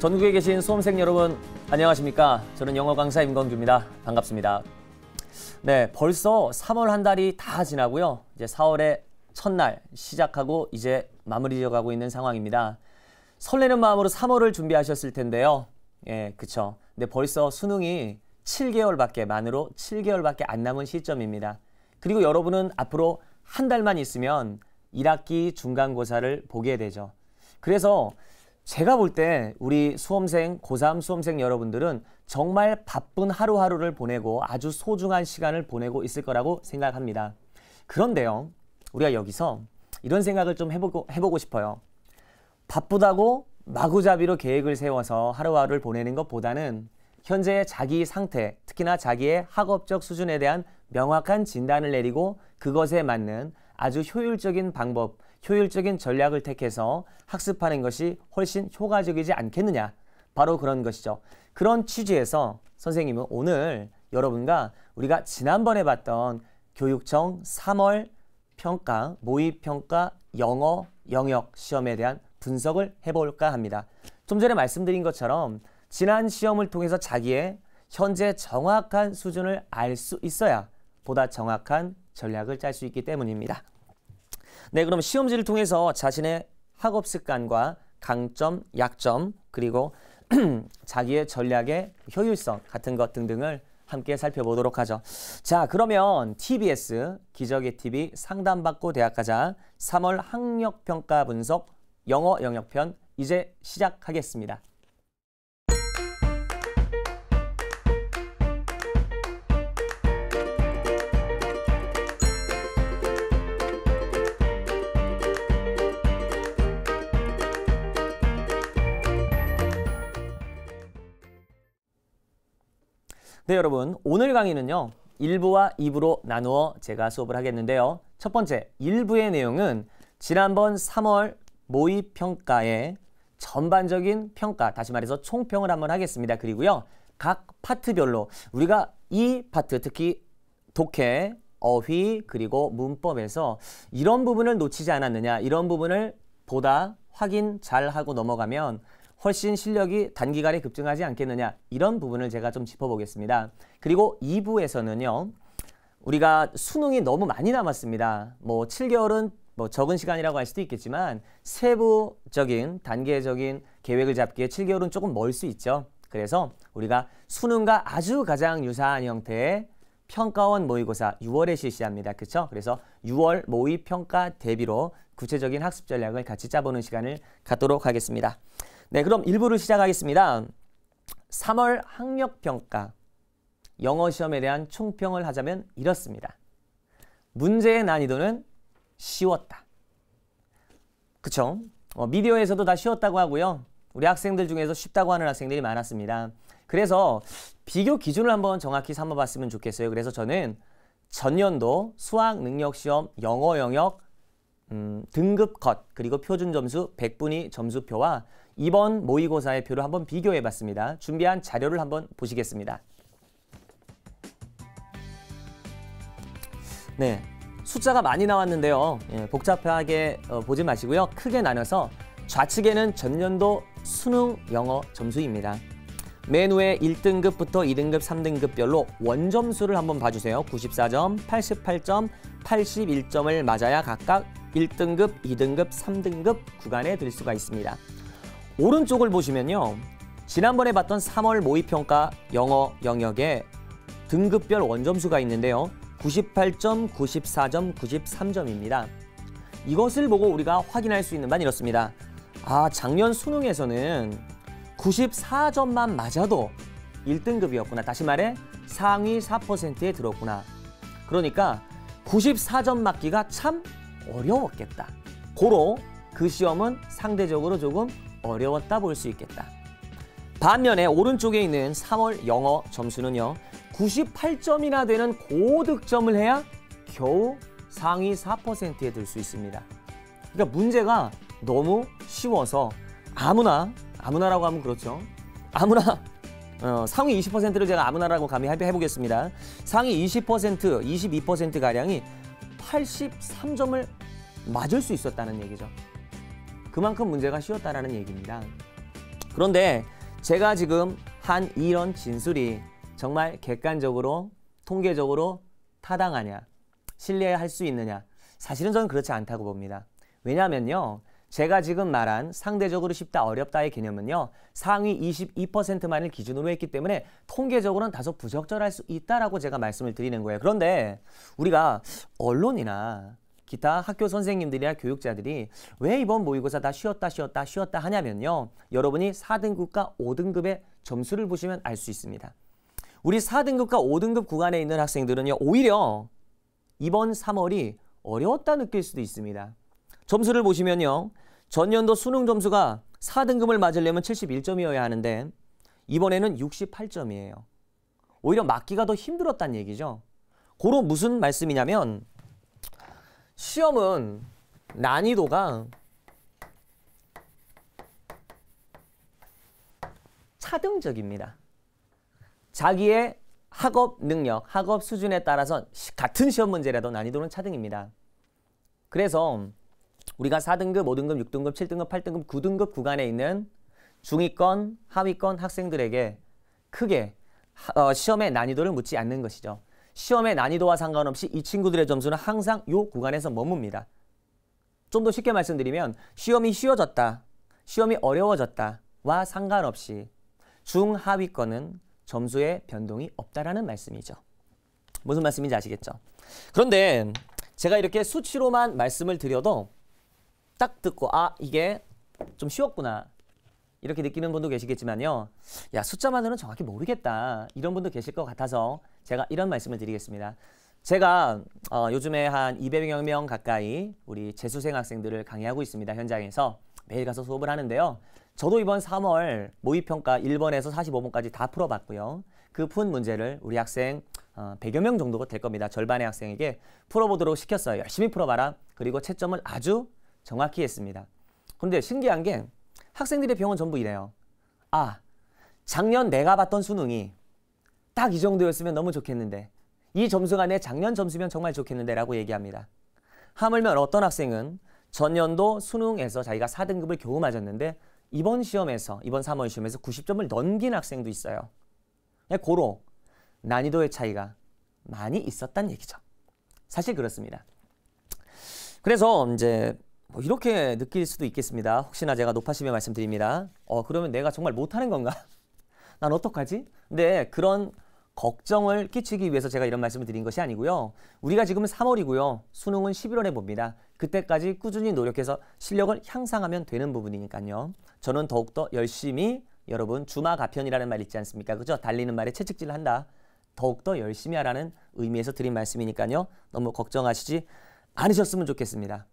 전국에 계신 수험생 여러분 안녕하십니까? 저는 영어 강사 임건규입니다. 반갑습니다. 네, 벌써 3월 한 달이 다 지나고요. 이제 4월의 첫날 시작하고 이제 마무리 지어가고 있는 상황입니다. 설레는 마음으로 3월을 준비하셨을 텐데요. 예, 그쵸. 근데 벌써 수능이 7개월밖에 만으로 7개월밖에 안 남은 시점입니다. 그리고 여러분은 앞으로 한 달만 있으면 1학기 중간고사를 보게 되죠. 그래서 제가 볼 때 우리 수험생, 고3 수험생 여러분들은 정말 바쁜 하루하루를 보내고 아주 소중한 시간을 보내고 있을 거라고 생각합니다. 그런데요, 우리가 여기서 이런 생각을 좀 해보고, 해보고 싶어요. 바쁘다고 마구잡이로 계획을 세워서 하루하루를 보내는 것보다는 현재의 자기 상태, 특히나 자기의 학업적 수준에 대한 명확한 진단을 내리고 그것에 맞는 아주 효율적인 방법, 효율적인 전략을 택해서 학습하는 것이 훨씬 효과적이지 않겠느냐. 바로 그런 것이죠. 그런 취지에서 선생님은 오늘 여러분과 우리가 지난번에 봤던 교육청 3월 평가, 모의평가 영어 영역 시험에 대한 분석을 해볼까 합니다. 좀 전에 말씀드린 것처럼 지난 시험을 통해서 자기의 현재 정확한 수준을 알 수 있어야 보다 정확한 전략을 짤 수 있기 때문입니다. 네, 그럼 시험지를 통해서 자신의 학업 습관과 강점, 약점, 그리고 자기의 전략의 효율성 같은 것 등등을 함께 살펴보도록 하죠. 자, 그러면 TBS 기적의 TV 상담받고 대학 가자 3월 학력 평가 분석 영어 영역편 이제 시작하겠습니다. 네, 여러분. 오늘 강의는요. 1부와 2부로 나누어 제가 수업을 하겠는데요. 첫 번째, 1부의 내용은 지난번 3월 모의 평가의 전반적인 평가, 다시 말해서 총평을 한번 하겠습니다. 그리고요. 각 파트별로 우리가 이 파트 특히 독해, 어휘 그리고 문법에서 이런 부분을 놓치지 않았느냐 이런 부분을 보다 확인 잘 하고 넘어가면 훨씬 실력이 단기간에 급증하지 않겠느냐 이런 부분을 제가 좀 짚어보겠습니다. 그리고 2부에서는요. 우리가 수능이 너무 많이 남았습니다. 뭐 7개월은 뭐 적은 시간이라고 할 수도 있겠지만 세부적인 단계적인 계획을 잡기에 7개월은 조금 멀 수 있죠. 그래서 우리가 수능과 아주 가장 유사한 형태의 평가원 모의고사 6월에 실시합니다. 그렇죠? 그래서 6월 모의평가 대비로 구체적인 학습 전략을 같이 짜보는 시간을 갖도록 하겠습니다. 네, 그럼 1부를 시작하겠습니다. 3월 학력평가 영어 시험에 대한 총평을 하자면 이렇습니다. 문제의 난이도는 쉬웠다. 그쵸? 어, 미디어에서도 다 쉬웠다고 하고요. 우리 학생들 중에서 쉽다고 하는 학생들이 많았습니다. 그래서 비교 기준을 한번 정확히 삼아봤으면 좋겠어요. 그래서 저는 전년도 수학 능력 시험 영어 영역 음, 등급 컷 그리고 표준 점수 100분위 점수표와 이번 모의고사의 표를 한번 비교해 봤습니다. 준비한 자료를 한번 보시겠습니다. 네, 숫자가 많이 나왔는데요. 예, 복잡하게 어, 보지 마시고요. 크게 나눠서 좌측에는 전년도 수능 영어 점수입니다. 맨 위에 1등급부터 2등급, 3등급별로 원점수를 한번 봐주세요. 94점, 88점, 81점을 맞아야 각각 1등급, 2등급, 3등급 구간에 들 수가 있습니다. 오른쪽을 보시면요. 지난번에 봤던 3월 모의평가 영어 영역에 등급별 원점수가 있는데요. 98점, 94점, 93점입니다. 이것을 보고 우리가 확인할 수 있는 반 이렇습니다. 아, 작년 수능에서는 94점만 맞아도 1등급이었구나. 다시 말해 상위 4%에 들었구나. 그러니까 94점 맞기가 참 어려웠겠다. 고로 그 시험은 상대적으로 조금 어려웠다 볼 수 있겠다. 반면에 오른쪽에 있는 3월 영어 점수는요. 98점이나 되는 고득점을 해야 겨우 상위 4%에 들 수 있습니다. 그러니까 문제가 너무 쉬워서 아무나 아무나라고 하면 그렇죠. 아무나 어, 상위 20%를 제가 아무나라고 감히 해보겠습니다. 상위 20%, 22% 가량이 83점을 맞을 수 있었다는 얘기죠. 그만큼 문제가 쉬웠다라는 얘기입니다. 그런데 제가 지금 한 이런 진술이 정말 객관적으로 통계적으로 타당하냐 신뢰할 수 있느냐 사실은 저는 그렇지 않다고 봅니다. 왜냐하면요. 제가 지금 말한 상대적으로 쉽다 어렵다의 개념은요. 상위 22%만을 기준으로 했기 때문에 통계적으로는 다소 부적절할 수 있다라고 제가 말씀을 드리는 거예요. 그런데 우리가 언론이나 기타 학교 선생님들이나 교육자들이 왜 이번 모의고사 다 쉬었다 쉬었다 쉬었다 하냐면요. 여러분이 4등급과 5등급의 점수를 보시면 알 수 있습니다. 우리 4등급과 5등급 구간에 있는 학생들은요. 오히려 이번 3월이 어려웠다 느낄 수도 있습니다. 점수를 보시면요. 전년도 수능 점수가 4등급을 맞으려면 71점이어야 하는데 이번에는 68점이에요. 오히려 맞기가 더힘들었다는 얘기죠. 고로 무슨 말씀이냐면 시험은 난이도가 차등적입니다. 자기의 학업 능력, 학업 수준에 따라서 같은 시험 문제라도 난이도는 차등입니다. 그래서 우리가 4등급, 5등급, 6등급, 7등급, 8등급, 9등급 구간에 있는 중위권, 하위권 학생들에게 크게 어, 시험의 난이도를 묻지 않는 것이죠. 시험의 난이도와 상관없이 이 친구들의 점수는 항상 요 구간에서 머뭅니다. 좀 더 쉽게 말씀드리면 시험이 쉬워졌다, 시험이 어려워졌다와 상관없이 중하위권은 점수의 변동이 없다라는 말씀이죠. 무슨 말씀인지 아시겠죠? 그런데 제가 이렇게 수치로만 말씀을 드려도 딱 듣고 아 이게 좀 쉬웠구나 이렇게 느끼는 분도 계시겠지만요. 야 숫자만으로는 정확히 모르겠다 이런 분도 계실 것 같아서 제가 이런 말씀을 드리겠습니다. 제가 어, 요즘에 한 200여 명 가까이 우리 재수생 학생들을 강의하고 있습니다. 현장에서 매일 가서 수업을 하는데요. 저도 이번 3월 모의평가 1번에서 45번까지 다 풀어봤고요. 그 푼 문제를 우리 학생 어, 100여 명 정도가 될 겁니다. 절반의 학생에게 풀어보도록 시켰어요. 열심히 풀어봐라. 그리고 채점을 아주 정확히 했습니다. 그런데 신기한 게 학생들의 병은 전부 이래요. 아, 작년 내가 봤던 수능이 딱이 정도였으면 너무 좋겠는데 이 점수가 내 작년 점수면 정말 좋겠는데 라고 얘기합니다. 하물며 어떤 학생은 전년도 수능에서 자기가 4등급을 겨우 맞았는데 이번 시험에서 이번 3월 시험에서 90점을 넘긴 학생도 있어요. 예, 고로 난이도의 차이가 많이 있었단 얘기죠. 사실 그렇습니다. 그래서 이제 뭐 이렇게 느낄 수도 있겠습니다. 혹시나 제가 높아심에 말씀드립니다. 어 그러면 내가 정말 못하는 건가? 난 어떡하지? 근데 그런 걱정을 끼치기 위해서 제가 이런 말씀을 드린 것이 아니고요. 우리가 지금은 3월이고요. 수능은 11월에 봅니다. 그때까지 꾸준히 노력해서 실력을 향상하면 되는 부분이니까요. 저는 더욱더 열심히 여러분 주마가편이라는 말 있지 않습니까? 그죠? 달리는 말에 채찍질을 한다. 더욱더 열심히 하라는 의미에서 드린 말씀이니까요. 너무 걱정하시지 않으셨으면 좋겠습니다.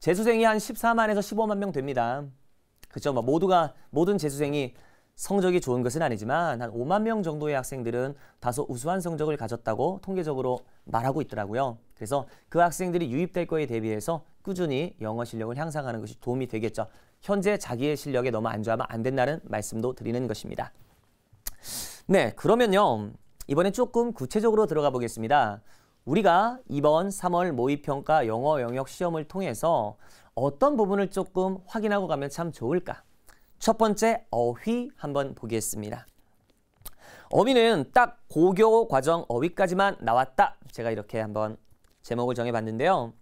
재수생이 한 14만에서 15만 명 됩니다. 그죠? 뭐 모두가 모든 재수생이 성적이 좋은 것은 아니지만 한 5만 명 정도의 학생들은 다소 우수한 성적을 가졌다고 통계적으로 말하고 있더라고요. 그래서 그 학생들이 유입될 거에 대비해서 꾸준히 영어 실력을 향상하는 것이 도움이 되겠죠. 현재 자기의 실력에 너무 안주하면 안 된다는 말씀도 드리는 것입니다. 네, 그러면요. 이번에 조금 구체적으로 들어가 보겠습니다. 우리가 이번 3월 모의평가 영어 영역 시험을 통해서 어떤 부분을 조금 확인하고 가면 참 좋을까? 첫 번째 어휘 한번 보겠습니다. 어휘는 딱 고교 과정 어휘까지만 나왔다. 제가 이렇게 한번 제목을 정해봤는데요.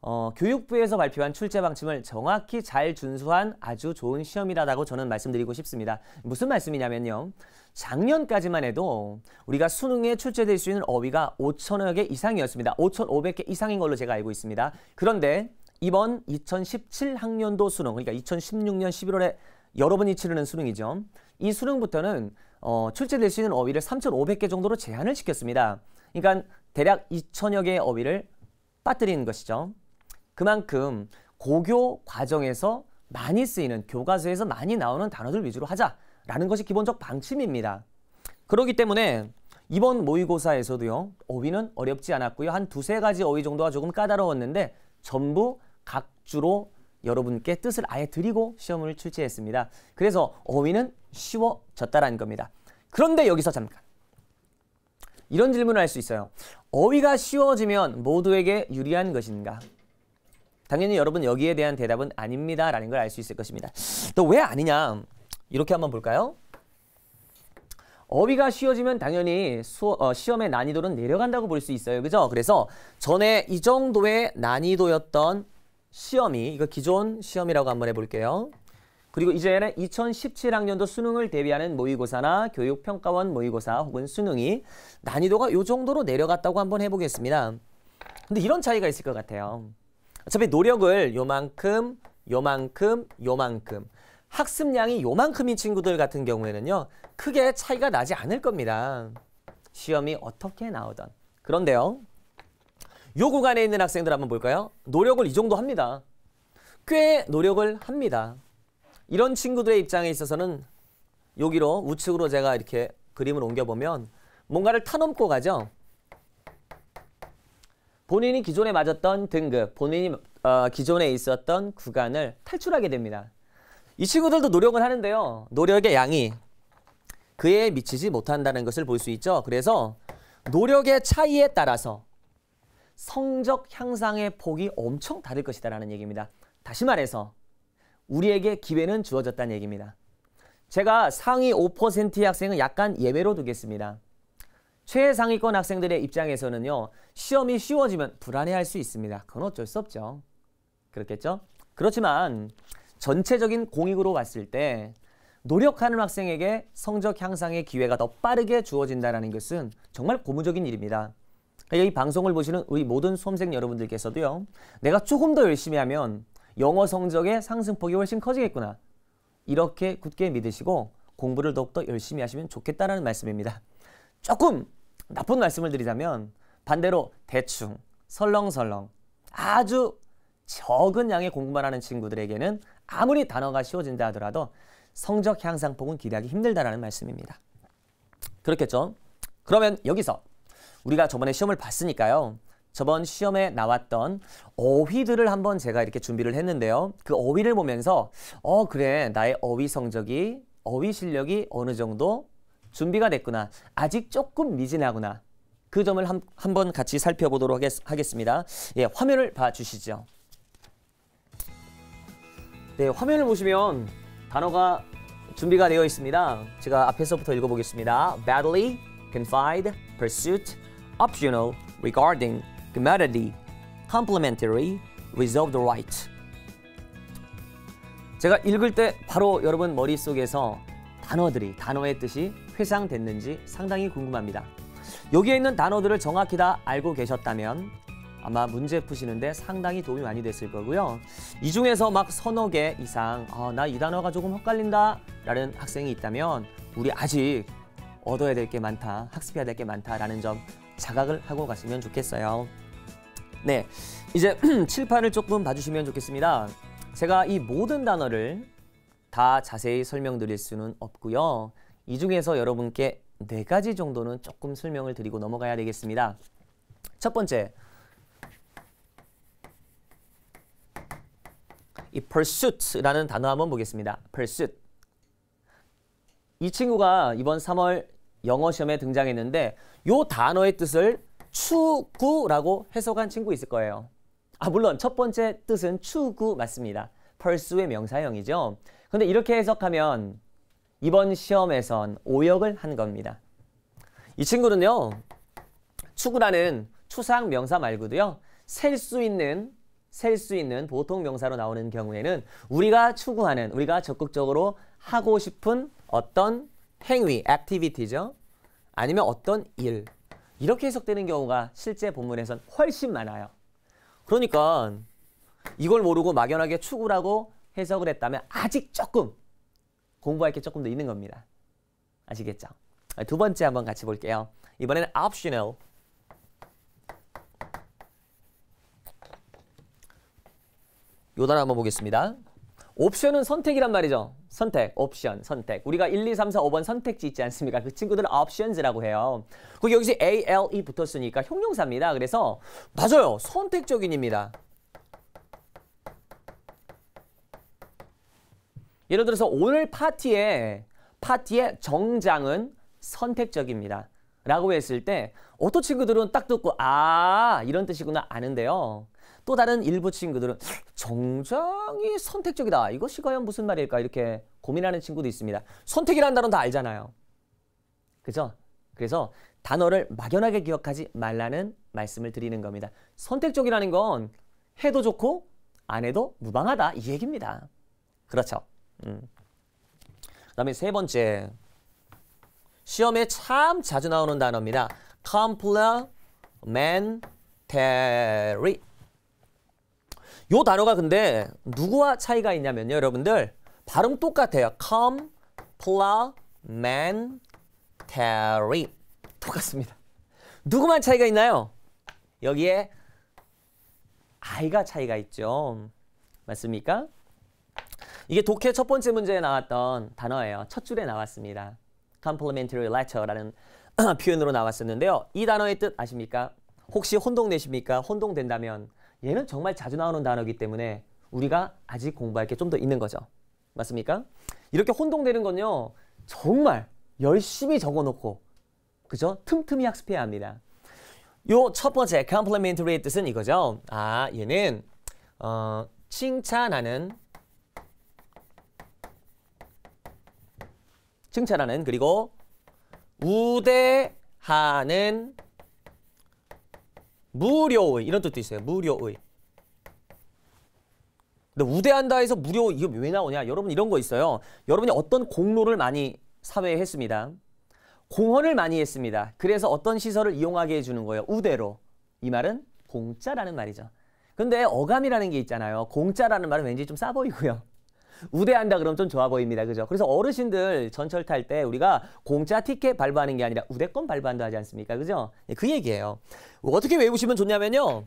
어, 교육부에서 발표한 출제 방침을 정확히 잘 준수한 아주 좋은 시험이라고 저는 말씀드리고 싶습니다. 무슨 말씀이냐면요. 작년까지만 해도 우리가 수능에 출제될 수 있는 어휘가 5천여 개 이상이었습니다. 5,500개 이상인 걸로 제가 알고 있습니다. 그런데 이번 2017학년도 수능, 그러니까 2016년 11월에 여러분이 치르는 수능이죠. 이 수능부터는 어, 출제될 수 있는 어휘를 3,500개 정도로 제한을 시켰습니다. 그러니까 대략 2천여 개의 어휘를 빠뜨리는 것이죠. 그만큼 고교 과정에서 많이 쓰이는 교과서에서 많이 나오는 단어들 위주로 하자라는 것이 기본적 방침입니다. 그렇기 때문에 이번 모의고사에서도요. 어휘는 어렵지 않았고요. 한 두세 가지 어휘 정도가 조금 까다로웠는데 전부 각주로 여러분께 뜻을 아예 드리고 시험을 출제했습니다. 그래서 어휘는 쉬워졌다라는 겁니다. 그런데 여기서 잠깐 이런 질문을 할 수 있어요. 어휘가 쉬워지면 모두에게 유리한 것인가? 당연히 여러분 여기에 대한 대답은 아닙니다. 라는 걸 알 수 있을 것입니다. 또 왜 아니냐? 이렇게 한번 볼까요? 어휘가 쉬워지면 당연히 수어, 어, 시험의 난이도는 내려간다고 볼 수 있어요. 그죠? 그래서 전에 이 정도의 난이도였던 시험이 이거 기존 시험이라고 한번 해볼게요. 그리고 이제는 2017학년도 수능을 대비하는 모의고사나 교육평가원 모의고사 혹은 수능이 난이도가 이 정도로 내려갔다고 한번 해보겠습니다. 근데 이런 차이가 있을 것 같아요. 어차피 노력을 요만큼, 요만큼, 요만큼 학습량이 요만큼인 친구들 같은 경우에는요. 크게 차이가 나지 않을 겁니다. 시험이 어떻게 나오던. 그런데요. 요 구간에 있는 학생들 한번 볼까요? 노력을 이 정도 합니다. 꽤 노력을 합니다. 이런 친구들의 입장에 있어서는 여기로 우측으로 제가 이렇게 그림을 옮겨보면 뭔가를 타넘고 가죠. 본인이 기존에 맞았던 등급, 본인이 어, 기존에 있었던 구간을 탈출하게 됩니다. 이 친구들도 노력을 하는데요. 노력의 양이 그에 미치지 못한다는 것을 볼 수 있죠. 그래서 노력의 차이에 따라서 성적 향상의 폭이 엄청 다를 것이다라는 얘기입니다. 다시 말해서 우리에게 기회는 주어졌다는 얘기입니다. 제가 상위 5%의 학생은 약간 예외로 두겠습니다. 최상위권 학생들의 입장에서는요. 시험이 쉬워지면 불안해할 수 있습니다. 그건 어쩔 수 없죠. 그렇겠죠? 그렇지만 전체적인 공익으로 봤을 때 노력하는 학생에게 성적 향상의 기회가 더 빠르게 주어진다는 것은 정말 고무적인 일입니다. 그러이 그러니까 방송을 보시는 우리 모든 수험생 여러분들께서도요. 내가 조금 더 열심히 하면 영어 성적의 상승폭이 훨씬 커지겠구나. 이렇게 굳게 믿으시고 공부를 더욱더 열심히 하시면 좋겠다라는 말씀입니다. 조금 나쁜 말씀을 드리자면 반대로 대충 설렁설렁 아주 적은 양의 공부만 하는 친구들에게는 아무리 단어가 쉬워진다 하더라도 성적 향상폭은 기대하기 힘들다라는 말씀입니다. 그렇겠죠? 그러면 여기서 우리가 저번에 시험을 봤으니까요. 저번 시험에 나왔던 어휘들을 한번 제가 이렇게 준비를 했는데요. 그 어휘를 보면서 어 그래 나의 어휘 성적이 어휘 실력이 어느 정도 준비가 됐구나. 아직 조금 미진하구나. 그 점을 한, 한번 같이 살펴보도록 하겠, 습니다 예, 화면을 봐주시죠. 네, 화면을 보시면 단어가 준비가 되어 있습니다. 제가 앞에서부터 읽어보겠습니다. Badly, confide, pursuit, optional, regarding, commodity, complementary, reserved right. 제가 읽을 때 바로 여러분 머릿속에서 단어들이, 단어의 뜻이 회상됐는지 상당히 궁금합니다. 여기에 있는 단어들을 정확히 다 알고 계셨다면 아마 문제 푸시는데 상당히 도움이 많이 됐을 거고요. 이 중에서 막 서너 개 이상 아, 나 이 단어가 조금 헛갈린다 라는 학생이 있다면 우리 아직 얻어야 될 게 많다, 학습해야 될 게 많다라는 점 자각을 하고 갔으면 좋겠어요. 네, 이제 칠판을 조금 봐주시면 좋겠습니다. 제가 이 모든 단어를 다 자세히 설명드릴 수는 없고요. 이 중에서 여러분께 네 가지 정도는 조금 설명을 드리고 넘어가야 되겠습니다. 첫 번째, 이 pursuit라는 단어 한번 보겠습니다. pursuit. 이 친구가 이번 3월 영어 시험에 등장했는데 요 단어의 뜻을 추구라고 해석한 친구 있을 거예요. 아 물론 첫 번째 뜻은 추구 맞습니다. 펄스의 명사형이죠. 근데 이렇게 해석하면 이번 시험에선 오역을 한 겁니다. 이 친구는요. 추구라는 추상 명사 말고도요. 셀 수 있는 셀 수 있는 보통 명사로 나오는 경우에는 우리가 추구하는 우리가 적극적으로 하고 싶은 어떤 행위, activity죠. 아니면 어떤 일. 이렇게 해석되는 경우가 실제 본문에선 훨씬 많아요. 그러니까 이걸 모르고 막연하게 추구라고 해석을 했다면 아직 조금 공부할 게 조금 더 있는 겁니다. 아시겠죠? 아, 두 번째 한번 같이 볼게요. 이번에는 optional. 요 단어 한번 보겠습니다. 옵션은 선택이란 말이죠. 선택, 옵션, 선택. 우리가 1, 2, 3, 4, 5번 선택지 있지 않습니까? 그 친구들은 options라고 해요. 그 여기서 ale 붙었으니까 형용사입니다. 그래서 맞아요. 선택적인입니다. 예를 들어서 오늘 파티에 파티의 정장은 선택적입니다. 라고 했을 때 어떤 친구들은 딱 듣고 아 이런 뜻이구나 아는데요. 또 다른 일부 친구들은 정장이 선택적이다. 이것이 과연 무슨 말일까? 이렇게 고민하는 친구도 있습니다. 선택이라는 단어는 다 알잖아요. 그죠? 그래서 단어를 막연하게 기억하지 말라는 말씀을 드리는 겁니다. 선택적이라는 건 해도 좋고 안 해도 무방하다 이 얘기입니다. 그렇죠. 음. 그다음에 세 번째 시험에 참 자주 나오는 단어입니다. Complementary 요 단어가 근데 누구와 차이가 있냐면요, 여러분들. 발음 똑같아요. complementary. 똑같습니다. 누구만 차이가 있나요? 여기에 I가 차이가 있죠. 맞습니까? 이게 독해 첫 번째 문제에 나왔던 단어예요. 첫 줄에 나왔습니다. complementary letter라는 표현으로 나왔었는데요. 이 단어의 뜻 아십니까? 혹시 혼동되십니까? 혼동된다면 얘는 정말 자주 나오는 단어이기 때문에 우리가 아직 공부할 게 좀 더 있는 거죠. 맞습니까? 이렇게 혼동되는 건요. 정말 열심히 적어놓고 그죠? 틈틈이 학습해야 합니다. 요 첫 번째 complementary의 뜻은 이거죠. 아 얘는 어, 칭찬하는 칭찬하는 그리고 우대하는 무료의 이런 뜻도 있어요. 무료의. 근데 우대한다에서 무료 이게 왜 나오냐? 여러분 이런 거 있어요. 여러분이 어떤 공로를 많이 사회에 했습니다. 공헌을 많이 했습니다. 그래서 어떤 시설을 이용하게 해주는 거예요. 우대로. 이 말은 공짜라는 말이죠. 근데 어감이라는 게 있잖아요. 공짜라는 말은 왠지 좀 싸 보이고요. 우대한다 그럼 좀 좋아 보입니다. 그죠? 그래서 어르신들 전철 탈 때 우리가 공짜 티켓 발부하는 게 아니라 우대권 발부한다 하지 않습니까? 그죠? 예, 그 얘기예요. 뭐 어떻게 외우시면 좋냐면요.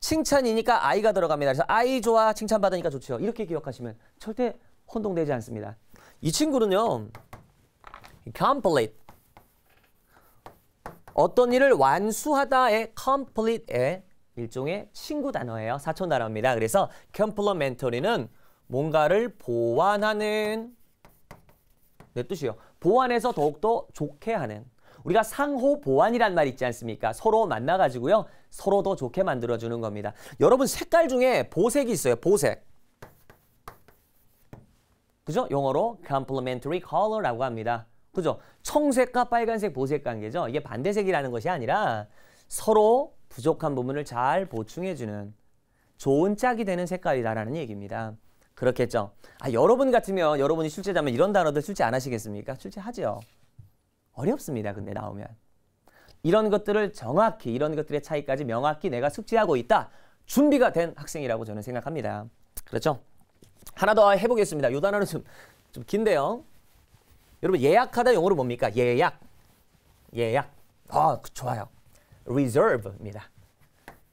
칭찬이니까 아이가 들어갑니다. 그래서 아이 좋아 칭찬받으니까 좋죠. 이렇게 기억하시면 절대 혼동되지 않습니다. 이 친구는요. complete 어떤 일을 완수하다의 complete의 일종의 친구 단어예요. 사촌 단어입니다. 그래서 complementary는 뭔가를 보완하는 내 뜻이요. 보완해서 더욱더 좋게 하는 우리가 상호 보완이란 말 있지 않습니까? 서로 만나가지고요. 서로 더 좋게 만들어주는 겁니다. 여러분 색깔 중에 보색이 있어요. 보색. 그죠? 영어로 complementary color라고 합니다. 그죠? 청색과 빨간색 보색 관계죠. 이게 반대색이라는 것이 아니라 서로 부족한 부분을 잘 보충해주는 좋은 짝이 되는 색깔이다라는 얘기입니다. 그렇겠죠. 아, 여러분 같으면 여러분이 출제자면 이런 단어들 출제 안 하시겠습니까? 출제하죠. 어렵습니다. 근데 나오면. 이런 것들을 정확히 이런 것들의 차이까지 명확히 내가 숙지하고 있다. 준비가 된 학생이라고 저는 생각합니다. 그렇죠? 하나 더 해보겠습니다. 요 단어는 좀, 좀 긴데요. 여러분 예약하다 용어로 뭡니까? 예약. 예약. 아, 그 좋아요. reserve입니다.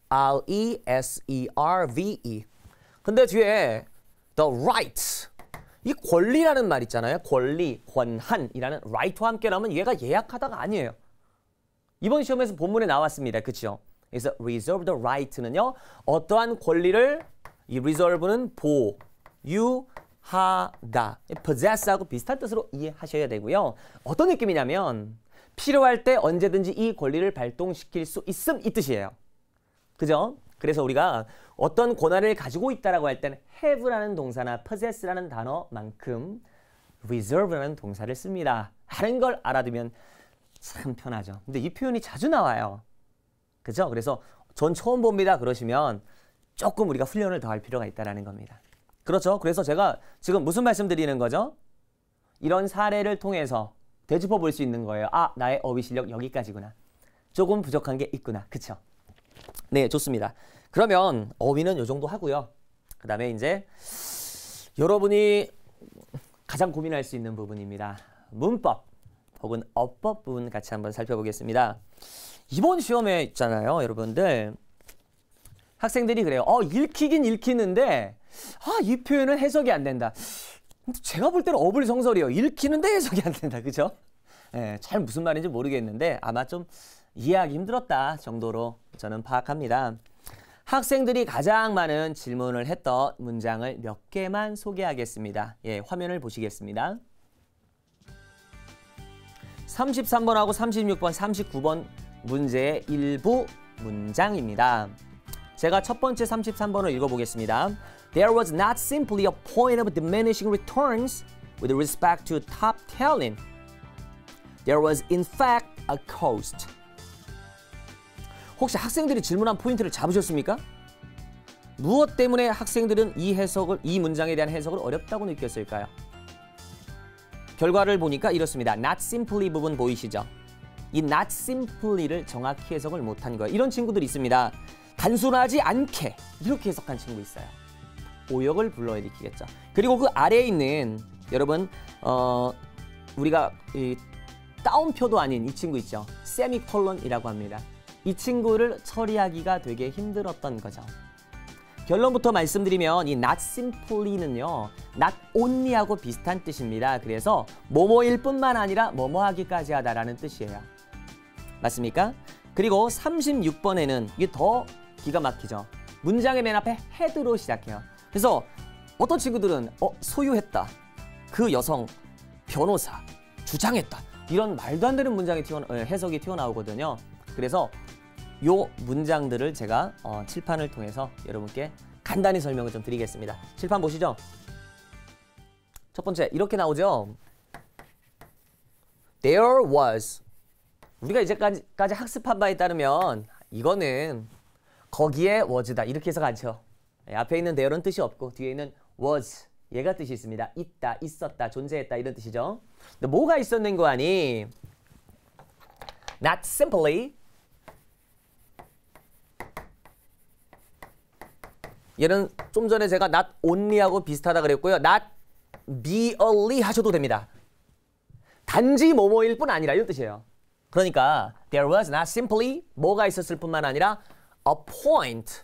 R E S E R V E. 근데 뒤에 the rights. 이 권리라는 말 있잖아요. 권리, 권한이라는 right와 함께 나오면 얘가 예약하다가 아니에요. 이번 시험에서 본문에 나왔습니다. 그렇죠? 그래서 reserve the right는요. 어떠한 권리를 이 reserve는 보유하다. possess하고 비슷한 뜻으로 이해하셔야 되고요. 어떤 느낌이냐면 필요할 때 언제든지 이 권리를 발동시킬 수 있음 이 뜻이에요. 그죠? 그래서 우리가 어떤 권한을 가지고 있다라고 할 때는 have라는 동사나 possess라는 단어만큼 reserve라는 동사를 씁니다. 하는 걸 알아두면 참 편하죠. 근데 이 표현이 자주 나와요. 그죠? 그래서 전 처음 봅니다. 그러시면 조금 우리가 훈련을 더 할 필요가 있다는 라 겁니다. 그렇죠? 그래서 제가 지금 무슨 말씀 드리는 거죠? 이런 사례를 통해서 되짚어 볼 수 있는 거예요. 아, 나의 어휘 실력 여기까지구나. 조금 부족한 게 있구나. 그쵸? 네, 좋습니다. 그러면 어휘는 이 정도 하고요. 그 다음에 이제 여러분이 가장 고민할 수 있는 부분입니다. 문법 혹은 어법 부분 같이 한번 살펴보겠습니다. 이번 시험에 있잖아요, 여러분들. 학생들이 그래요. 어, 읽히긴 읽히는데 아, 이 표현은 해석이 안 된다. 제가 볼 때는 어불성설이에요. 읽히는데 해석이 안 된다. 그죠? 예, 잘 무슨 말인지 모르겠는데 아마 좀 이해하기 힘들었다 정도로 저는 파악합니다. 학생들이 가장 많은 질문을 했던 문장을 몇 개만 소개하겠습니다. 예, 화면을 보시겠습니다. 33번하고 36번, 39번 문제의 일부 문장입니다. 제가 첫 번째 33번을 읽어보겠습니다. There was not simply a point of diminishing returns with respect to top talent. There was in fact a cost. 혹시 학생들이 질문한 포인트를 잡으셨습니까? 무엇 때문에 학생들은 이 해석을 이 문장에 대한 해석을 어렵다고 느꼈을까요? 결과를 보니까 이렇습니다. not simply 부분 보이시죠? 이 not simply를 정확히 해석을 못한 거예요. 이런 친구들 있습니다. 단순하지 않게 이렇게 해석한 친구 있어요. 오역을 불러일으키겠죠. 그리고 그 아래에 있는 여러분 어, 우리가 이, 따옴표도 아닌 이 친구 있죠. 세미콜론이라고 합니다. 이 친구를 처리하기가 되게 힘들었던 거죠. 결론부터 말씀드리면 이 not simply는요. not only하고 비슷한 뜻입니다. 그래서 뭐뭐일 뿐만 아니라 뭐뭐하기까지 하다라는 뜻이에요. 맞습니까? 그리고 36번에는 이게 더 기가 막히죠. 문장의 맨 앞에 헤드로 시작해요. 그래서 어떤 친구들은 어 소유했다, 그 여성, 변호사, 주장했다 이런 말도 안 되는 문장이 튀어, 어, 해석이 튀어나오거든요. 그래서 요 문장들을 제가 어, 칠판을 통해서 여러분께 간단히 설명을 좀 드리겠습니다. 칠판 보시죠. 첫 번째 이렇게 나오죠. There was 우리가 이제까지 학습한 바에 따르면 이거는 거기에 was다 이렇게 해서 가죠. 예, 앞에 있는 there는 뜻이 없고 뒤에 있는 was 얘가 뜻이 있습니다. 있다, 있었다, 존재했다 이런 뜻이죠. 근데 뭐가 있었는 거 아니? Not simply 얘는 좀 전에 제가 not only하고 비슷하다 그랬고요. not be only 하셔도 됩니다. 단지 뭐뭐일 뿐 아니라 이런 뜻이에요. 그러니까 there was not simply 뭐가 있었을 뿐만 아니라 a point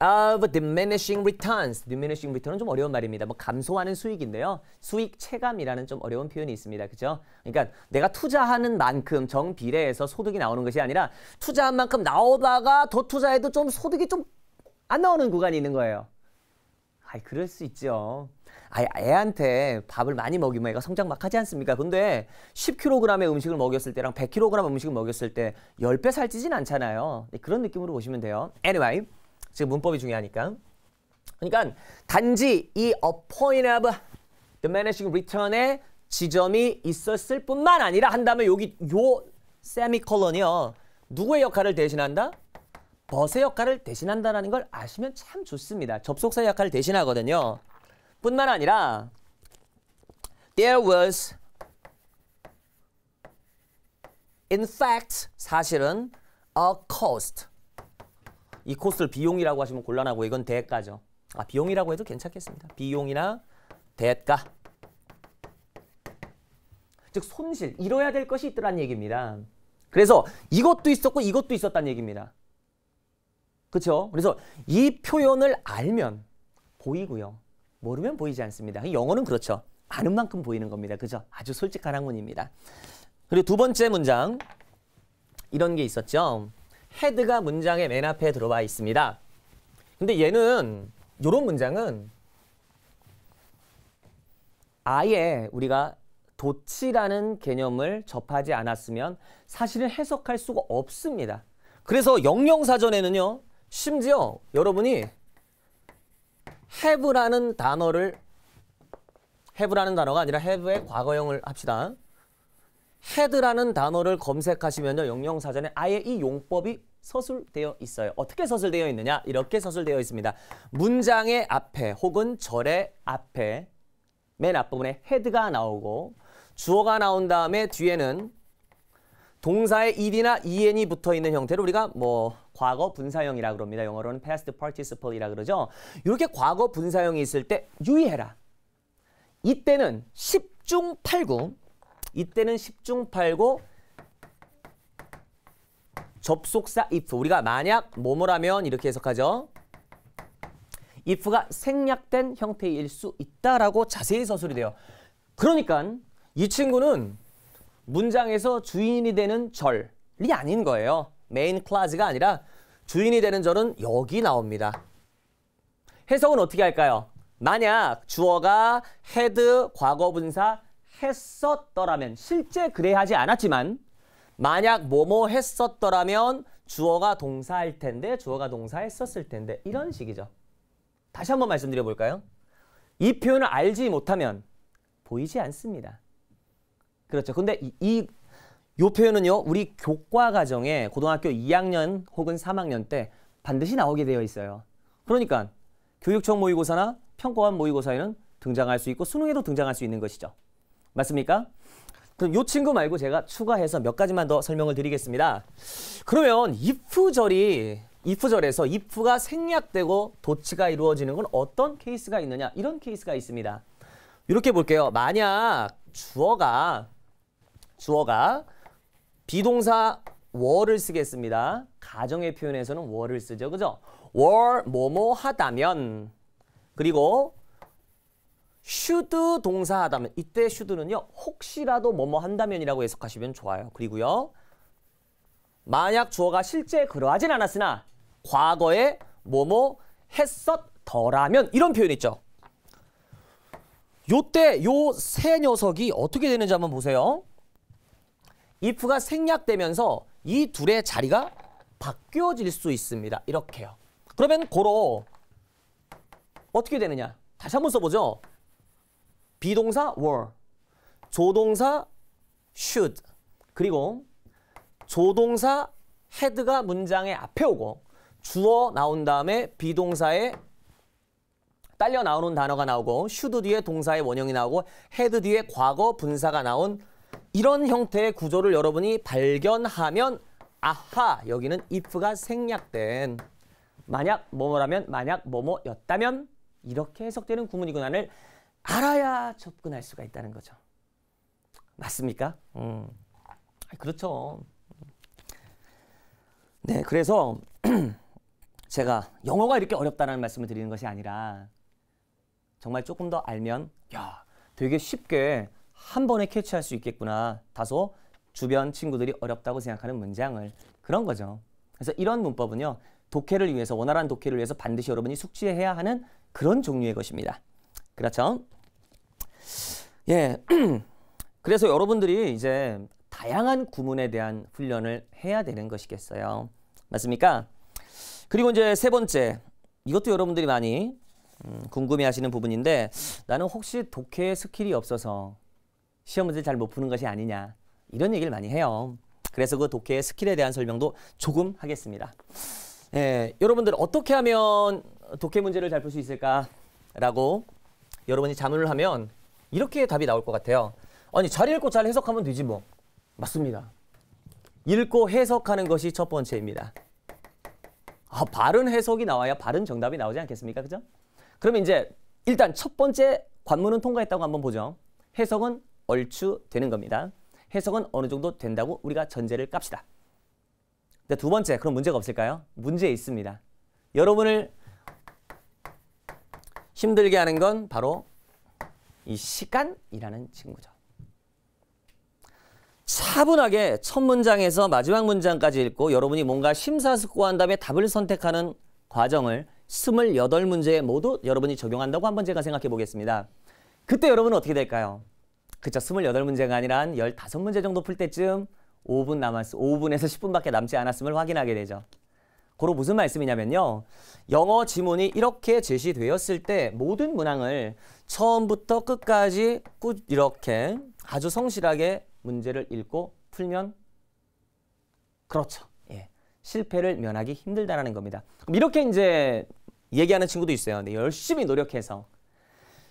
of diminishing returns. diminishing return은 좀 어려운 말입니다. 뭐 감소하는 수익인데요. 수익 체감이라는 좀 어려운 표현이 있습니다. 그죠? 그러니까 내가 투자하는 만큼 정비례해서 소득이 나오는 것이 아니라 투자한 만큼 나오다가 더 투자해도 좀 소득이 좀안 나오는 구간이 있는 거예요. 아이 그럴 수 있죠. 아이 애한테 밥을 많이 먹이면 애가 성장 막 하지 않습니까? 근데 10kg의 음식을 먹였을 때랑 100kg 의 음식을 먹였을 때 10배 살찌진 않잖아요. 네, 그런 느낌으로 보시면 돼요. Anyway, 지금 문법이 중요하니까. 그러니까 단지 이 appoint of the managing return에 지점이 있었을 뿐만 아니라 한다면 여기 요 세미콜론이요. 누구의 역할을 대신한다? 버의 역할을 대신한다는 걸 아시면 참 좋습니다. 접속사의 역할을 대신하거든요. 뿐만 아니라 There was in fact 사실은 a cost 이 코스를 비용이라고 하시면 곤란하고 이건 대가죠. 아 비용이라고 해도 괜찮겠습니다. 비용이나 대가 즉 손실, 잃어야 될 것이 있더란 얘기입니다. 그래서 이것도 있었고 이것도 있었다는 얘기입니다. 그렇죠? 그래서 이 표현을 알면 보이고요. 모르면 보이지 않습니다. 영어는 그렇죠. 아는 만큼 보이는 겁니다. 그죠? 아주 솔직한 학문입니다. 그리고 두 번째 문장 이런 게 있었죠. 헤드가 문장의 맨 앞에 들어와 있습니다. 근데 얘는 이런 문장은 아예 우리가 도치라는 개념을 접하지 않았으면 사실은 해석할 수가 없습니다. 그래서 영영사전에는요. 심지어 여러분이 have라는 단어를 have라는 단어가 아니라 have의 과거형을 합시다. had라는 단어를 검색하시면요. 영영사전에 아예 이 용법이 서술되어 있어요. 어떻게 서술되어 있느냐? 이렇게 서술되어 있습니다. 문장의 앞에 혹은 절의 앞에 맨 앞부분에 헤드가 나오고 주어가 나온 다음에 뒤에는 동사에 ed나 en이 붙어 있는 형태로 우리가 뭐 과거 분사형이라 그럽니다. 영어로는 past participle이라 그러죠. 이렇게 과거 분사형이 있을 때 유의해라. 이때는 10중 8구 이때는 10중 8구 접속사 if 우리가 만약 뭐뭐라면 이렇게 해석하죠. if가 생략된 형태일 수 있다라고 자세히 서술이 돼요. 그러니까 이 친구는 문장에서 주인이 되는 절이 아닌 거예요. 메인 클라즈가 아니라 주인이 되는 절은 여기 나옵니다. 해석은 어떻게 할까요? 만약 주어가 had 과거분사 했었더라면 실제 그래야 하지 않았지만 만약 뭐뭐 했었더라면 주어가 동사할 텐데 주어가 동사했었을 텐데 이런 식이죠. 다시 한번 말씀드려 볼까요? 이 표현을 알지 못하면 보이지 않습니다. 그렇죠. 근데 이, 이, 요 표현은요, 우리 교과 과정에 고등학교 2학년 혹은 3학년 때 반드시 나오게 되어 있어요. 그러니까 교육청 모의고사나 평가원 모의고사에는 등장할 수 있고 수능에도 등장할 수 있는 것이죠. 맞습니까? 그럼 요 친구 말고 제가 추가해서 몇 가지만 더 설명을 드리겠습니다. 그러면 if절이 if절에서 if가 생략되고 도치가 이루어지는 건 어떤 케이스가 있느냐? 이런 케이스가 있습니다. 이렇게 볼게요. 만약 주어가 주어가 비동사 were를 쓰겠습니다. 가정의 표현에서는 were를 쓰죠. 그죠? were 뭐뭐 하다면 그리고 should 동사 하다면 이때 should는요. 혹시라도 뭐뭐 한다면이라고 해석하시면 좋아요. 그리고요. 만약 주어가 실제 그러하진 않았으나 과거에 뭐뭐 했었더라면 이런 표현 있죠. 요때 요 세 녀석이 어떻게 되는지 한번 보세요. if가 생략되면서 이 둘의 자리가 바뀌어질 수 있습니다. 이렇게요. 그러면 고로 어떻게 되느냐? 다시 한번 써보죠. 비동사 were, 조동사 should, 그리고 조동사 head가 문장의 앞에 오고 주어 나온 다음에 비동사에 딸려 나오는 단어가 나오고 슈드 뒤에 동사의 원형이 나오고 헤드 뒤에 과거 분사가 나온 이런 형태의 구조를 여러분이 발견하면 아하 여기는 if가 생략된 만약 뭐뭐라면 만약 뭐뭐였다면 이렇게 해석되는 구문이구나를 알아야 접근할 수가 있다는 거죠. 맞습니까? 음. 그렇죠. 음. 네, 그래서 제가 영어가 이렇게 어렵다는 말씀을 드리는 것이 아니라 정말 조금 더 알면 야 되게 쉽게 한 번에 캐치할 수 있겠구나. 다소 주변 친구들이 어렵다고 생각하는 문장을 그런 거죠. 그래서 이런 문법은요. 독해를 위해서 원활한 독해를 위해서 반드시 여러분이 숙지해야 하는 그런 종류의 것입니다. 그렇죠? 예. 그래서 여러분들이 이제 다양한 구문에 대한 훈련을 해야 되는 것이겠어요. 맞습니까? 그리고 이제 세 번째. 이것도 여러분들이 많이 음, 궁금해 하시는 부분인데 나는 혹시 독해 스킬이 없어서 시험 문제잘 못 푸는 것이 아니냐 이런 얘기를 많이 해요. 그래서 그 독해의 스킬에 대한 설명도 조금 하겠습니다. 예, 여러분들 어떻게 하면 독해 문제를 잘 풀 수 있을까라고 여러분이 자문을 하면 이렇게 답이 나올 것 같아요. 아니 잘 읽고 잘 해석하면 되지 뭐. 맞습니다. 읽고 해석하는 것이 첫 번째입니다. 아, 바른 해석이 나와야 바른 정답이 나오지 않겠습니까? 그죠? 그러면 이제 일단 첫 번째 관문은 통과했다고 한번 보죠. 해석은 얼추 되는 겁니다. 해석은 어느 정도 된다고 우리가 전제를 깝시다. 근두 번째, 그럼 문제가 없을까요? 문제 있습니다. 여러분을 힘들게 하는 건 바로 이 시간이라는 친구죠. 차분하게 첫 문장에서 마지막 문장까지 읽고 여러분이 뭔가 심사숙고한 다음에 답을 선택하는 과정을 28문제에 모두 여러분이 적용한다고 한번 제가 생각해 보겠습니다. 그때 여러분은 어떻게 될까요? 그쵸, 28문제가 아니라 한 15문제 정도 풀 때쯤 5분 남았, 5분에서 10분밖에 남지 않았음을 확인하게 되죠. 고로 무슨 말씀이냐면요. 영어 지문이 이렇게 제시되었을 때 모든 문항을 처음부터 끝까지 꾸, 이렇게 아주 성실하게 문제를 읽고 풀면 그렇죠. 예. 실패를 면하기 힘들다는 겁니다. 그럼 이렇게 이제 얘기하는 친구도 있어요. 근데 열심히 노력해서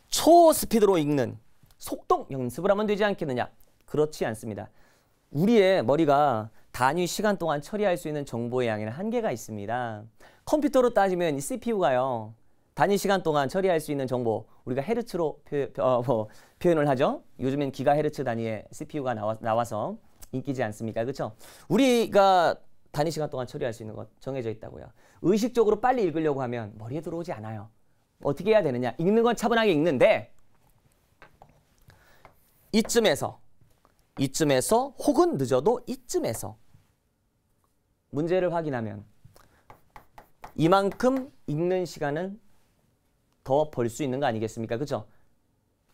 초스피드로 읽는 속동 연습을 하면 되지 않겠느냐. 그렇지 않습니다. 우리의 머리가 단위 시간 동안 처리할 수 있는 정보의 양에는 한계가 있습니다. 컴퓨터로 따지면 이 CPU가요. 단위 시간 동안 처리할 수 있는 정보 우리가 헤르츠로 표, 어, 뭐, 현을 하죠. 요즘엔 기가헤르츠 단위의 CPU가 나와, 나와서 인기지 않습니까? 그렇죠? 우리가 단위 시간 동안 처리할 수 있는 것 정해져 있다고요. 의식적으로 빨리 읽으려고 하면 머리에 들어오지 않아요. 어떻게 해야 되느냐? 읽는 건 차분하게 읽는데 이쯤에서 이쯤에서 혹은 늦어도 이쯤에서 문제를 확인하면 이만큼 읽는 시간은 더 벌 수 있는 거 아니겠습니까? 그렇죠?